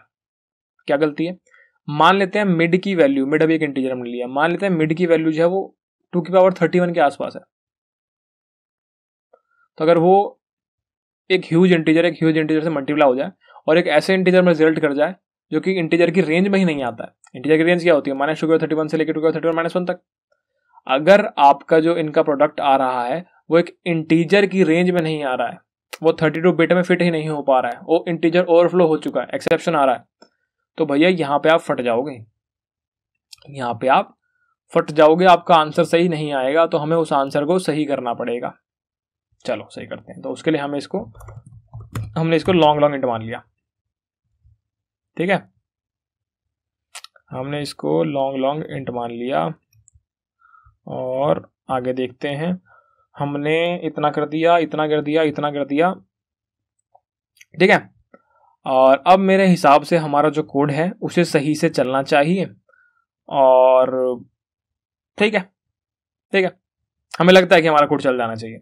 क्या गलती है मान लेते हैं मिड की वैल्यू मिड अभी एक इंटीजर हमने लिया मान लेते हैं मिड की वैल्यू जो है वो टू की पावर थर्टी वन के आसपास है तो अगर वो एक ह्यूज इंटीजर एक ह्यूज इंटीजर से मल्टीप्लाई हो जाए और एक ऐसे इंटीजर में रिजल्ट कर जाए जो कि इंटीजर की रेंज में ही नहीं आता है इंटीजर की रेंज क्या होती है माइनस टू थर्टी वन से लेकर टू की थर्टी वन माइनस वन तक अगर आपका जो इनका प्रोडक्ट आ रहा है वो एक इंटीजर की रेंज में नहीं आ रहा है वो थर्टी टू बिट में फिट ही नहीं हो पा रहा है वो इंटीजर ओवरफ्लो हो चुका है एक्सेप्शन आ रहा है तो भैया यहाँ पे आप फट जाओगे यहाँ पे आप फट जाओगे आपका आंसर सही नहीं आएगा तो हमें उस आंसर को सही करना पड़ेगा चलो सही करते हैं तो उसके लिए हमें इसको हमने इसको लॉन्ग लॉन्ग इंट मान लिया ठीक है हमने इसको लॉन्ग लॉन्ग इंट मान लिया और आगे देखते हैं हमने इतना कर दिया इतना कर दिया इतना कर दिया ठीक है और अब मेरे हिसाब से हमारा जो कोड है उसे सही से चलना चाहिए और ठीक है ठीक है हमें लगता है कि हमारा कोड चल जाना चाहिए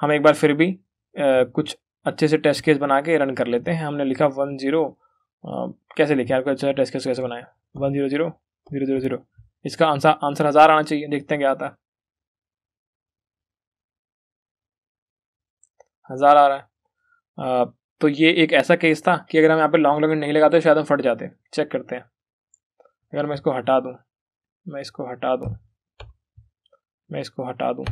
हम एक बार फिर भी आ, कुछ अच्छे से टेस्ट केस बना के रन कर लेते हैं हमने लिखा वन जीरो कैसे लिखे आपको अच्छा टेस्ट केस कैसे बनाया one zero zero zero zero zero इसका आंसर आंसर हज़ार आना चाहिए देखते हैं क्या आता है हज़ार आ रहा है तो ये एक ऐसा केस था कि अगर हम यहाँ पे लॉन्ग लॉन्ग नहीं लगाते शायद हम फट जाते चेक करते हैं अगर मैं इसको हटा दूँ मैं इसको हटा दूँ मैं इसको हटा दूँ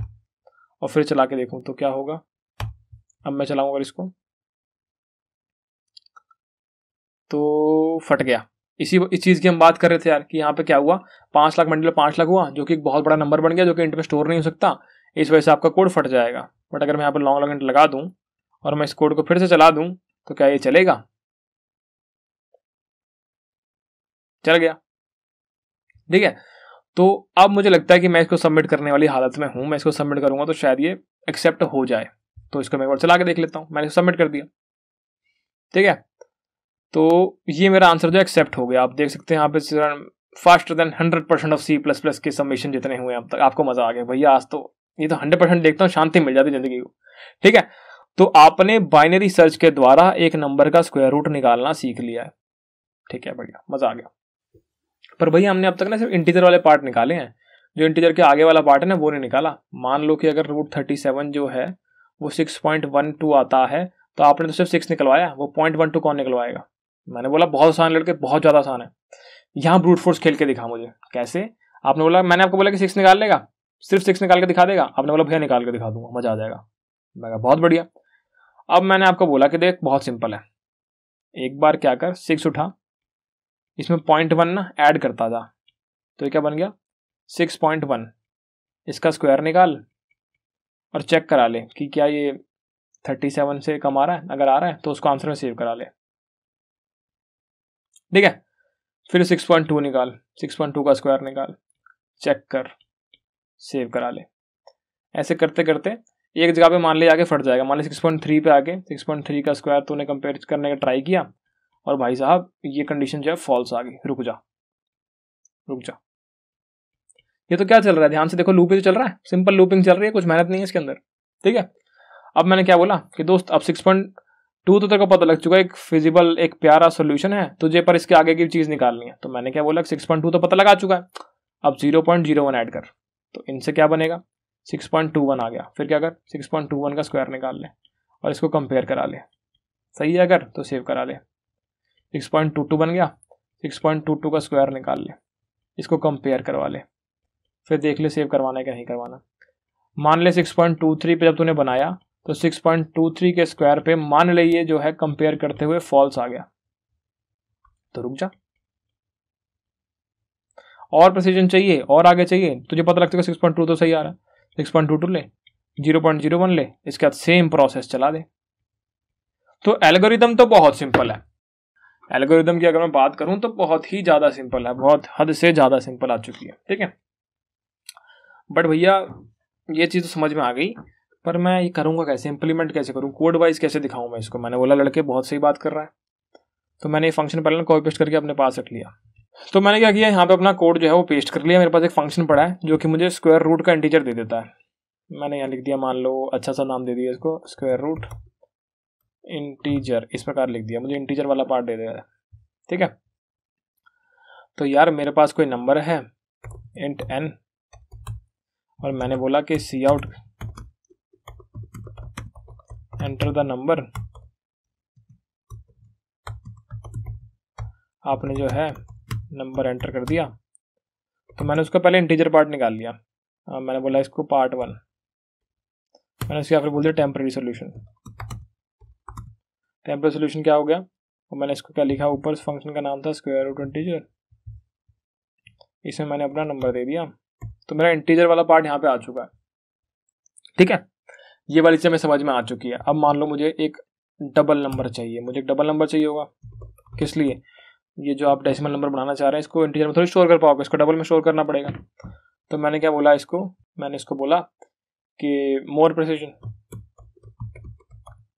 और फिर चला के देखूँ तो क्या होगा अब मैं चलाऊँगा इसको तो फट गया इसी इस चीज़ की हम बात कर रहे थे यार कि यहाँ पे क्या हुआ पाँच लाख मंडल पाँच लाख हुआ जो कि एक बहुत बड़ा नंबर बन गया जो कि इंट में स्टोर नहीं हो सकता इस वजह से आपका कोड फट जाएगा बट अगर मैं यहाँ पर लॉन्ग लॉन्ग लगा दूँ और मैं इस कोड को फिर से चला दूं तो क्या ये चलेगा चल गया ठीक है तो अब मुझे लगता है कि मैं इसको सबमिट करने वाली हालत में हूं मैं इसको सबमिट करूंगा तो शायद ये एक्सेप्ट हो जाए तो इसको मैं एक बार चला के देख लेता हूं मैंने इसको सबमिट कर दिया ठीक है तो ये मेरा आंसर जो एक्सेप्ट हो गया आप देख सकते हैं यहाँ पे faster than hundred percent of C plus plus के सबमिशन जितने हुए अब तक आपको मजा आ गया भैया आज तो ये तो हंड्रेड परसेंट देखता हूँ शांति मिल जाती जिंदगी को ठीक है तो आपने बाइनरी सर्च के द्वारा एक नंबर का स्क्वायर रूट निकालना सीख लिया है ठीक है बढ़िया मजा आ गया पर भैया हमने अब तक ना सिर्फ इंटीजर वाले पार्ट निकाले हैं जो इंटीजर के आगे वाला पार्ट है ना वो नहीं निकाला मान लो कि अगर रूट थर्टी सेवन जो है वो सिक्स पॉइंट वन टू आता है तो आपने तो सिर्फ सिक्स निकलवाया वो पॉइंट वन टू कौन निकलवाएगा मैंने बोला बहुत आसान लड़के बहुत ज़्यादा आसान है यहाँ ब्रूट फोर्स खेल के दिखा मुझे कैसे आपने बोला मैंने आपको बोला कि सिक्स निकाल लेगा सिर्फ सिक्स निकाल के दिखा देगा आपने बोला भैया निकाल के दिखा दूंगा मजा आ जाएगा मैं बहुत बढ़िया अब मैंने आपको बोला कि देख बहुत सिंपल है एक बार क्या कर सिक्स उठा इसमें पॉइंट वन ना ऐड करता था तो क्या बन गया सिक्स पॉइंट वन इसका स्क्वायर निकाल और चेक करा ले कि क्या ये थर्टी सेवन से कम आ रहा है अगर आ रहा है तो उसको आंसर में सेव करा ले ठीक है फिर सिक्स पॉइंट टू निकाल सिक्स पॉइंट टू का स्क्वायर निकाल चेक कर सेव करा ले ऐसे करते करते एक जगह पे मान लिया आगे फट जाएगा मान ली सिक्स पॉइंट थ्री पे आगे सिक्स पॉइंट थ्री का स्क्वायर तो उन्हें कंपेयर करने का ट्राई किया और भाई साहब ये कंडीशन जो है फॉल्स आ गई रुक जा रुक जा ये तो क्या चल रहा है ध्यान से देखो लूप ही तो चल रहा है सिंपल लूपिंग चल रही है कुछ मेहनत नहीं है इसके अंदर ठीक है अब मैंने क्या बोला कि दोस्त अब सिक्स पॉइंट टू तो तेरे को पता लग चुका है एक फिजिबल एक प्यारा सोल्यूशन है तुझे पर इसके आगे की चीज़ निकालनी है तो मैंने क्या बोला सिक्स पॉइंट टू तो पता लगा चुका है अब zero point zero one add कर तो इनसे क्या बनेगा 6.21 आ गया फिर क्या कर 6.21 का स्क्वायर निकाल ले और इसको कंपेयर करा ले सही है अगर तो सेव करा ले 6.22 बन गया 6.22 का स्क्वायर निकाल ले इसको कंपेयर करवा ले फिर देख ले सेव करवाना है कि नहीं करवाना मान ले 6.23 पे जब तूने बनाया तो 6.23 के स्क्वायर पे मान ले ये जो है कंपेयर करते हुए फॉल्स आ गया तो रुक जा और प्रेसिजन चाहिए और आगे चाहिए तुझे पता लगता है सिक्स पॉइंट टू तो सही आ रहा है सिक्स पॉइंट टू टू ले जीरो पॉइंट जीरो वन ले इसके बाद सेम प्रोसेस चला दे तो एल्गोरिदम तो बहुत सिंपल है एल्गोरिदम की अगर मैं बात करूं तो बहुत ही ज़्यादा सिंपल है बहुत हद से ज़्यादा सिंपल आ चुकी है ठीक है बट भैया ये चीज़ तो समझ में आ गई पर मैं ये करूंगा कैसे इंप्लीमेंट कैसे करूं कोड वाइज कैसे दिखाऊं मैं इसको मैंने बोला लड़के बहुत सही बात कर रहा है तो मैंने ये फंक्शन पहले कॉपी पेस्ट करके अपने पास रख लिया तो मैंने क्या किया यहाँ पे अपना कोड जो है वो पेस्ट कर लिया मेरे पास एक फंक्शन पड़ा है जो कि मुझे स्क्वायर रूट का इंटीजर दे देता है मैंने यहाँ लिख दिया मान लो अच्छा सा नाम दे दिया इसको स्क्वायर रूट इंटीजर इस प्रकार लिख दिया मुझे इंटीजर वाला पार्ट दे है ठीक है तो यार मेरे पास कोई नंबर है इंट एन और मैंने बोला कि C out enter the number आपने जो है नंबर एंटर कर दिया तो मैंने उसका पहले इंटीजर पार्ट निकाल लिया आ, मैंने बोला इसको पार्ट वन मैंने उसके आखिर बोल दिया टेम्प्रेरी सोल्यूशन टेम्प्रेरी सोल्यूशन क्या हो गया और तो मैंने इसको क्या लिखा ऊपर फंक्शन का नाम था स्क्वायर रूट इंटीजर इसमें मैंने अपना नंबर दे दिया तो मेरा इंटीजर वाला पार्ट यहाँ पे आ चुका है ठीक है ये वाली चीज़ें समझ में आ चुकी है अब मान लो मुझे एक डबल नंबर चाहिए मुझे एक डबल नंबर चाहिए होगा किस लिए ये जो आप डेसिमल नंबर बनाना चाह रहे हैं इसको इंटीजर में थोड़ी स्टोर कर पाओगे इसको डबल में स्टोर करना पड़ेगा तो मैंने क्या बोला इसको मैंने इसको बोला कि मोर प्रिसीजन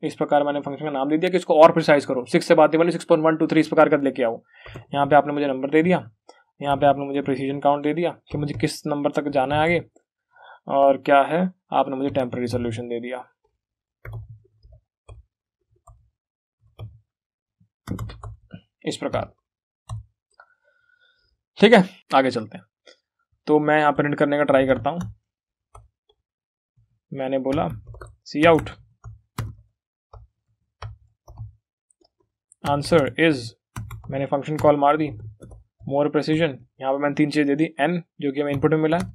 इस प्रकार मैंने फंक्शन का नाम दे दिया कि इसको और प्रिसाइज करो सिक्स से बात six point one two three इस प्रकार का लेके आओ यहाँ पे आपने मुझे नंबर दे दिया यहाँ पे आपने मुझे प्रिसीजन काउंट दे दिया कि मुझे किस नंबर तक जाना है आगे और क्या है आपने मुझे टेम्प्रेरी सोल्यूशन दे दिया इस प्रकार ठीक है आगे चलते हैं तो मैं यहां प्रिंट करने का ट्राई करता हूं मैंने बोला सी आउट आंसर इज मैंने फंक्शन कॉल मार दी मोर प्रेसिजन यहां पे मैंने तीन चीज़ दे दी एन जो कि हमें इनपुट में मिला है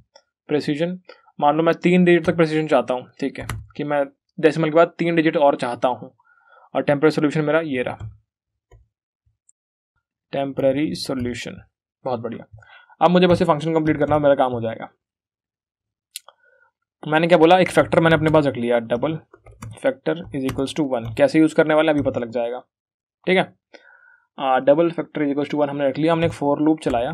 प्रेसिजन मान लो मैं तीन डिजिट तक प्रेसिजन चाहता हूं ठीक है कि मैं डेसिमल के बाद तीन डिजिट और चाहता हूं और टेम्प्रेरी सोल्यूशन मेरा ये रहा टेम्प्रेरी सोल्यूशन बहुत बढ़िया अब मुझे बस ये फंक्शन कंप्लीट करना मेरा काम हो जाएगा मैंने क्या बोला एक फैक्टर मैंने अपने पास रख लिया double factor is equals to one कैसे यूज़ करने वाले अभी पता लग जाएगा ठीक है double factor is equals to one हमने रख लिया हमने एक फोर लूप चलाया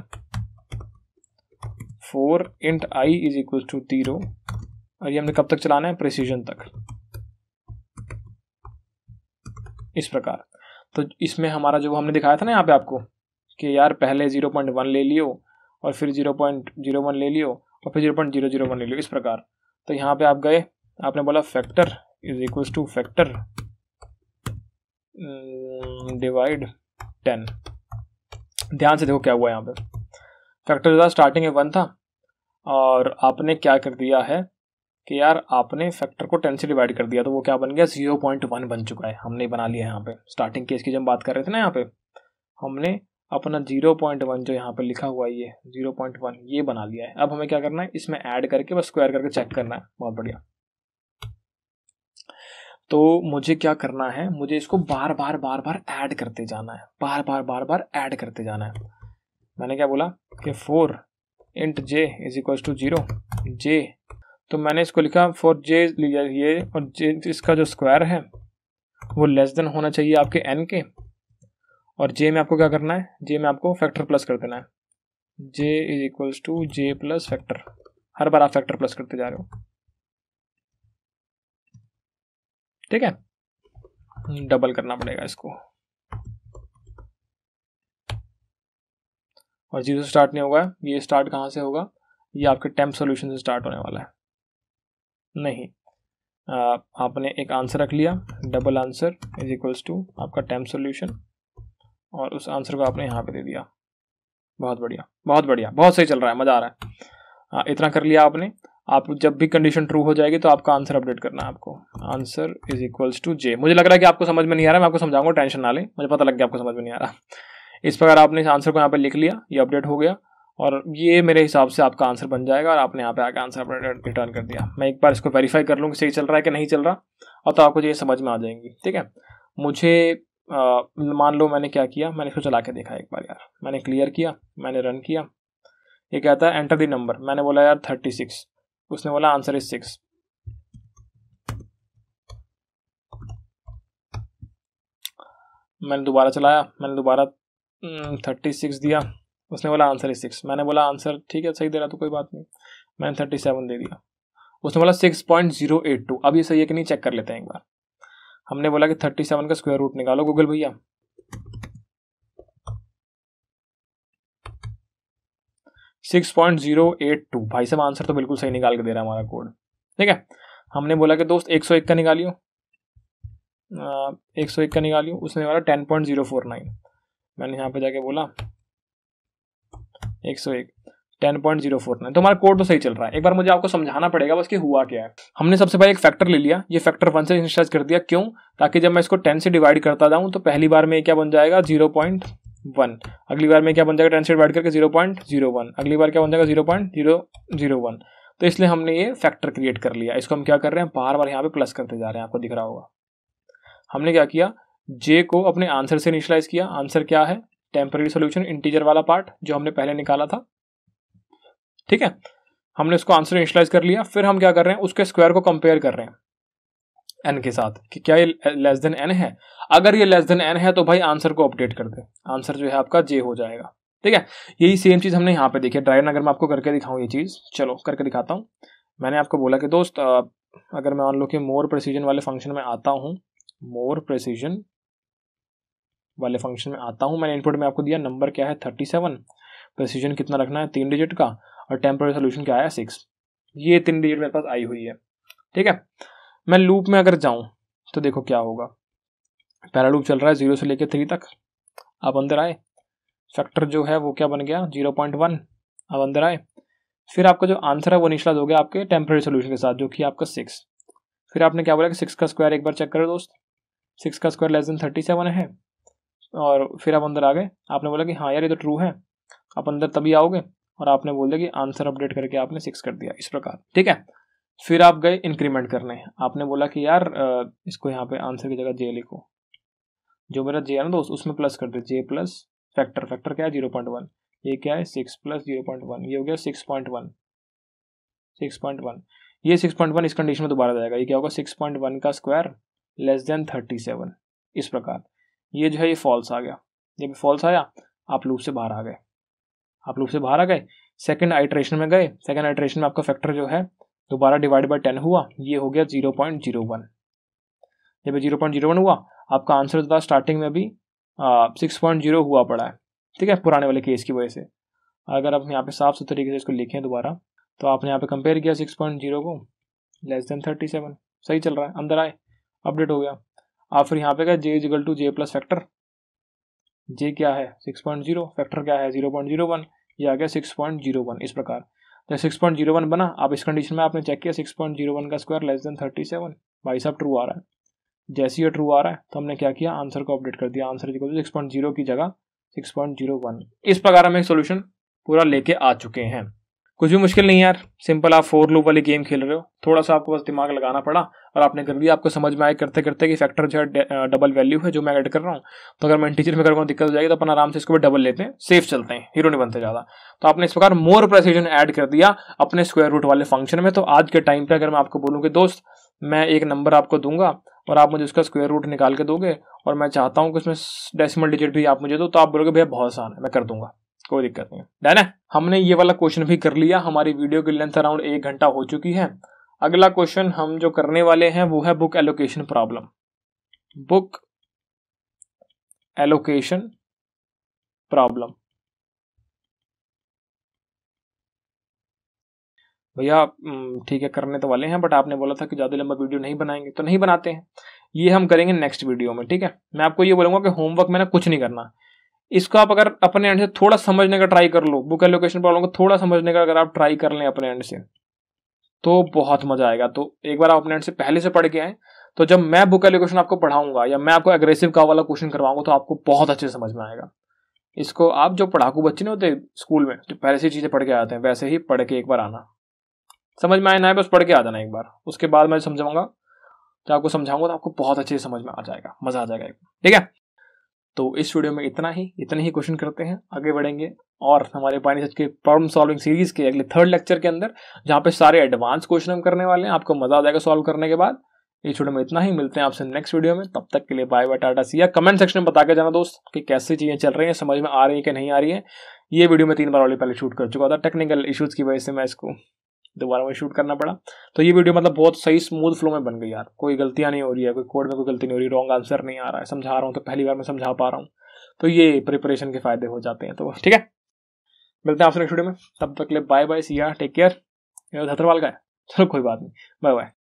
for int I is equals to zero और ये हमने कब तक चलाना है प्रिसीजन तक इस प्रकार तो इसमें हमारा जो हमने दिखाया था ना यहाँ पे आपको कि यार पहले जीरो पॉइंट वन ले लियो और फिर जीरो पॉइंट जीरो वन ले लियो और फिर zero point zero zero one ले लियो इस प्रकार तो यहाँ पे आप गए आपने बोला factor is equals to factor divide ten ध्यान से देखो क्या हुआ यहाँ पे फैक्टर था स्टार्टिंग में वन था और आपने क्या कर दिया है कि यार आपने फैक्टर को टेन से डिवाइड कर दिया तो वो क्या बन गया जीरो पॉइंट वन बन चुका है हमने बना लिया यहाँ पे स्टार्टिंग केस की जब बात कर रहे थे ना यहाँ पे हमने अपना जीरो पॉइंट वन जो यहाँ पर लिखा हुआ है ये जीरो पॉइंट वन ये बना लिया है अब हमें क्या करना है इसमें ऐड करके बस स्क्वायर करके चेक करना है बहुत बढ़िया तो मुझे क्या करना है मुझे इसको बार बार बार बार ऐड करते जाना है बार बार बार बार ऐड करते जाना है मैंने क्या बोला कि for int J is equal to zero J तो मैंने इसको लिखा फोर जे लिया ये और जे इसका जो स्क्वायर है वो लेस देन होना चाहिए आपके एन के और जे में आपको क्या करना है जे में आपको फैक्टर प्लस कर देना है J is equals to J plus factor हर बार आप फैक्टर प्लस करते जा रहे हो ठीक है डबल करना पड़ेगा इसको और जीरो स्टार्ट नहीं होगा ये स्टार्ट कहाँ से होगा ये आपके टेम्प सोल्यूशन से स्टार्ट होने वाला है नहीं आ, आपने एक आंसर रख लिया double answer is equals to आपका टेम्प सोल्यूशन और उस आंसर को आपने यहाँ पे दे दिया बहुत बढ़िया बहुत बढ़िया बहुत सही चल रहा है मज़ा आ रहा है आ, हाँ, इतना कर लिया आपने आप जब भी कंडीशन ट्रू हो जाएगी तो आपका आंसर अपडेट करना है आपको answer is equals to J मुझे लग रहा है कि आपको समझ में नहीं आ रहा मैं आपको समझाऊंगा टेंशन ना लें मुझे पता लग गया आपको समझ में नहीं आ रहा इस प्रकार आपने इस आंसर को यहाँ पर लिख लिया ये अपडेट हो गया और ये मेरे हिसाब से आपका आंसर बन जाएगा और आपने यहाँ पे आके आंसर रिटर्न कर दिया मैं एक बार इसको वेरीफाई कर लूँ कि सही चल रहा है कि नहीं चल रहा और तो आपको ये समझ में आ जाएंगी ठीक है मुझे आ, मान लो मैंने क्या किया मैंने इसको चला के देखा एक बार यार मैंने क्लियर किया मैंने रन किया ये कहता है एंटर दी नंबर मैंने बोला यार थर्टी सिक्स उसने बोला आंसर इज सिक्स मैंने दोबारा चलाया मैंने दोबारा थर्टी हम्म, सिक्स दिया उसने बोला आंसर इज सिक्स मैंने बोला आंसर ठीक है सही दे रहा तो कोई बात नहीं मैंने थर्टी सेवन दे दिया उसने बोला six point zero eight two अब ये सही है कि नहीं चेक कर लेते हैं एक बार हमने बोला कि थर्टी सेवन का स्क्वायर रूट निकालो गूगल भैया six point zero eight two भाई साहब आंसर तो बिल्कुल सही निकाल के दे रहा है हमारा कोड ठीक है हमने बोला कि दोस्त एक सौ एक का निकालियो एक सौ एक का निकालियो उसने निकाला ten point zero four nine मैंने यहाँ पे जाके बोला एक सौ एक ten point zero four nine तो हमारा कोड तो सही चल रहा है एक बार मुझे आपको समझाना पड़ेगा बस कि हुआ क्या है हमने सबसे पहले एक फैक्टर ले लिया ये फैक्टर वन से इंस्टाज कर दिया क्यों ताकि जब मैं इसको टेन से डिवाइड करता जाऊँ तो पहली बार में क्या बन जाएगा जीरो पॉइंट वन अगली बार में क्या बन जाएगा टेन से डिवाइड करके जीरो पॉइंट जीरो वन अगली बार क्या बन जाएगा zero point zero zero one तो इसलिए हमने ये फैक्टर क्रिएट कर लिया इसको हम क्या कर रहे हैं बार बार यहाँ पे प्लस करते जा रहे हैं आपको दिख रहा होगा हमने क्या किया जे को अपने आंसर से इनिशलाइज किया आंसर क्या है टेम्पररी सोल्यूशन इंटीजर वाला पार्ट जो हमने पहले निकाला था ठीक है हमने उसको आंसर इनिशलाइज कर लिया फिर हम क्या कर रहे हैं उसके स्क्वायर को कंपेयर कर रहे हैं एन के साथ कि क्या ये लेस देन एन है अगर ये लेस देन एन है तो भाई आंसर को अपडेट कर दे आंसर जो है आपका जे हो जाएगा ठीक है यही सेम चीज़ हमने यहाँ पे देखी है अगर मैं आपको करके दिखाऊँ ये चीज़ चलो करके दिखाता हूँ मैंने आपको बोला कि दोस्त अगर मैं मान लो कि मोर प्रोसीजन वाले फंक्शन में आता हूँ मोर प्रोसीजन वाले फंक्शन में आता हूँ मैंने इनपुट में आपको दिया नंबर क्या है थर्टी सेवन प्रेसिजन कितना रखना है तीन डिजिट का और टेम्प्रेरी सोल्यूशन क्या आया सिक्स ये तीन डिजिट मेरे पास आई हुई है ठीक है मैं लूप में अगर जाऊँ तो देखो क्या होगा पहला लूप चल रहा है जीरो से लेकर थ्री तक आप अंदर आए फैक्टर जो है वो क्या बन गया जीरो पॉइंट वन आप अंदर आए फिर आपका जो आंसर है वो निचला हो गया आपके टेम्प्रेरी सोल्यूशन के साथ जो कि आपका सिक्स फिर आपने क्या बोला कि सिक्स का स्क्वायर एक बार चेक करो दोस्त सिक्स का square less than thirty seven है और फिर आप अंदर आ गए आपने बोला कि हाँ यार ये तो ट्रू है आप अंदर तभी आओगे और आपने बोल दिया कि आंसर अपडेट करके आपने सिक्स कर दिया इस प्रकार ठीक है फिर आप गए इंक्रीमेंट करने आपने बोला कि यार इसको यहाँ पे आंसर की जगह जे लिखो जो मेरा जे है ना दोस्त तो उसमें प्लस कर दे जे प्लस फैक्टर फैक्टर क्या है जीरो पॉइंट वन ये क्या है six plus zero point one ये हो गया six point one six point one ये सिक्स पॉइंट वन इस कंडीशन में दोबारा जाएगा ये क्या होगा सिक्स पॉइंट वन का square less than thirty seven इस प्रकार ये जो है ये फॉल्स आ गया ये फॉल्स आया आप लूप से बाहर आ गए आप लूप से बाहर आ गए सेकेंड आइट्रेशन में गए सेकेंड आइट्रेशन में आपका फैक्टर जो है दोबारा डिवाइड बाई टेन हुआ ये हो गया जीरो पॉइंट जीरो वन जब जीरो पॉइंट जीरो वन हुआ आपका आंसर था स्टार्टिंग में भी सिक्स पॉइंट जीरो हुआ पड़ा है ठीक है पुराने वाले केस की वजह से अगर आप यहाँ पे साफ सुथरे तरीके से इसको लिखें दोबारा तो आपने यहाँ पे कंपेयर किया सिक्स पॉइंट जीरो को लेस देन थर्टी सेवन सही चल रहा है अंदर आए अपडेट हो गया आप फिर यहाँ पे गए J equal to J plus factor J क्या है सिक्स पॉइंट जीरो फैक्टर क्या है जीरो पॉइंट जीरो वन ये आ गया सिक्स पॉइंट जीरो वन इस प्रकार जब सिक्स पॉइंट जीरो वन बना आप इस कंडीशन में आपने चेक किया सिक्स पॉइंट जीरो वन का square less than thirty seven भाई साहब ट्रू आ रहा है जैसे ये ट्रू आ रहा है तो हमने क्या किया आंसर को अपडेट कर दिया आंसर सिक्स पॉइंट जीरो की जगह सिक्स पॉइंट जीरो वन इस प्रकार हम एक सोल्यूशन पूरा लेके आ चुके हैं कुछ भी मुश्किल नहीं यार सिंपल आप फोर लूप वाली गेम खेल रहे हो थोड़ा सा आपको बस दिमाग लगाना पड़ा और आपने कर लिया आपको समझ में आया करते करते कि फैक्टर जो है डबल वैल्यू है जो मैं ऐड कर रहा हूँ तो अगर मैं इंटीजर में करूँगा दिक्कत हो जाएगी तो अपन आराम से इसको भी डबल लेते हैं सेफ चलते हैं हीरो नहीं बनते ज़्यादा तो आपने इस प्रकार मोर प्रेसिजन ऐड कर दिया अपने स्क्वायर रूट वाले फंक्शन में तो आज के टाइम पर अगर मैं आपको बोलूँ कि दोस्त मैं एक नंबर आपको दूंगा और आप मुझे उसका स्क्वायर रूट निकाल के दोगे और मैं चाहता हूँ कि उसमें डेसिमल डिजिट भी आप मुझे दो तो आप बोलोगे भैया बहुत आसान है मैं कर दूंगा कोई दिक्कत नहीं डन है हमने ये वाला क्वेश्चन भी कर लिया हमारी वीडियो की लेंथ अराउंड एक घंटा हो चुकी है अगला क्वेश्चन हम जो करने वाले हैं वो है book allocation problem book allocation problem भैया ठीक है करने तो वाले हैं बट आपने बोला था कि ज़्यादा लंबा वीडियो नहीं बनाएंगे तो नहीं बनाते हैं ये हम करेंगे नेक्स्ट वीडियो में ठीक है मैं आपको ये बोलूंगा कि होमवर्क मैंने कुछ नहीं करना इसको आप अगर अपने एंड से थोड़ा समझने का ट्राई कर लो बुक एलोकेशन प्रॉब्लम को थोड़ा समझने का अगर आप ट्राई कर लें अपने एंड से तो बहुत मजा आएगा तो एक बार आप अपने एंड से पहले से पढ़ के आए तो जब मैं बुक एलोकेशन आपको पढ़ाऊंगा या मैं आपको एग्रेसिव का वाला क्वेश्चन करवाऊंगा तो आपको बहुत अच्छे से समझ में आएगा इसको आप जो पढ़ाकू बच्चे नहीं होते स्कूल में जो तो पहले से चीज़ें पढ़ के आते हैं वैसे ही पढ़ के एक बार आना समझ में आए ना है बस पढ़ के आ जाना एक बार उसके बाद मैं समझाऊंगा तो आपको समझाऊंगा तो आपको बहुत अच्छे से समझ में आ जाएगा मजा आ जाएगा ठीक है तो इस वीडियो में इतना ही इतने ही क्वेश्चन करते हैं आगे बढ़ेंगे और हमारे पानी सच के प्रॉब्लम सॉल्विंग सीरीज के अगले थर्ड लेक्चर के अंदर जहाँ पे सारे एडवांस क्वेश्चन हम करने वाले हैं आपको मजा आ जाएगा सॉल्व करने के बाद इस वीडियो में इतना ही मिलते हैं आपसे नेक्स्ट वीडियो में तब तक के लिए बाय बाय टाटा सी या कमेंट सेक्शन में बता के जाना दोस्त कि कैसे चीज़ें चल रही हैं समझ में आ रही है कि नहीं आ रही है ये वीडियो में तीन बार ऑलरेडी पहले शूट कर चुका था टेक्निकल इशूज़ की वजह से मैं इसको दोबारा वही शूट करना पड़ा तो ये वीडियो मतलब बहुत सही स्मूथ फ्लो में बन गई यार कोई गलतियाँ नहीं हो रही है कोई कोड में कोई गलती नहीं हो रही रॉन्ग आंसर नहीं आ रहा है समझा रहा हूँ तो पहली बार मैं समझा पा रहा हूँ तो ये प्रिपरेशन के फायदे हो जाते हैं तो ठीक है मिलते हैं आपसे नेक्स्ट वीडियो में तब तक ले बाय बाय सिया टेक केयर धतरवाल का है चलो कोई बात नहीं बाय बाय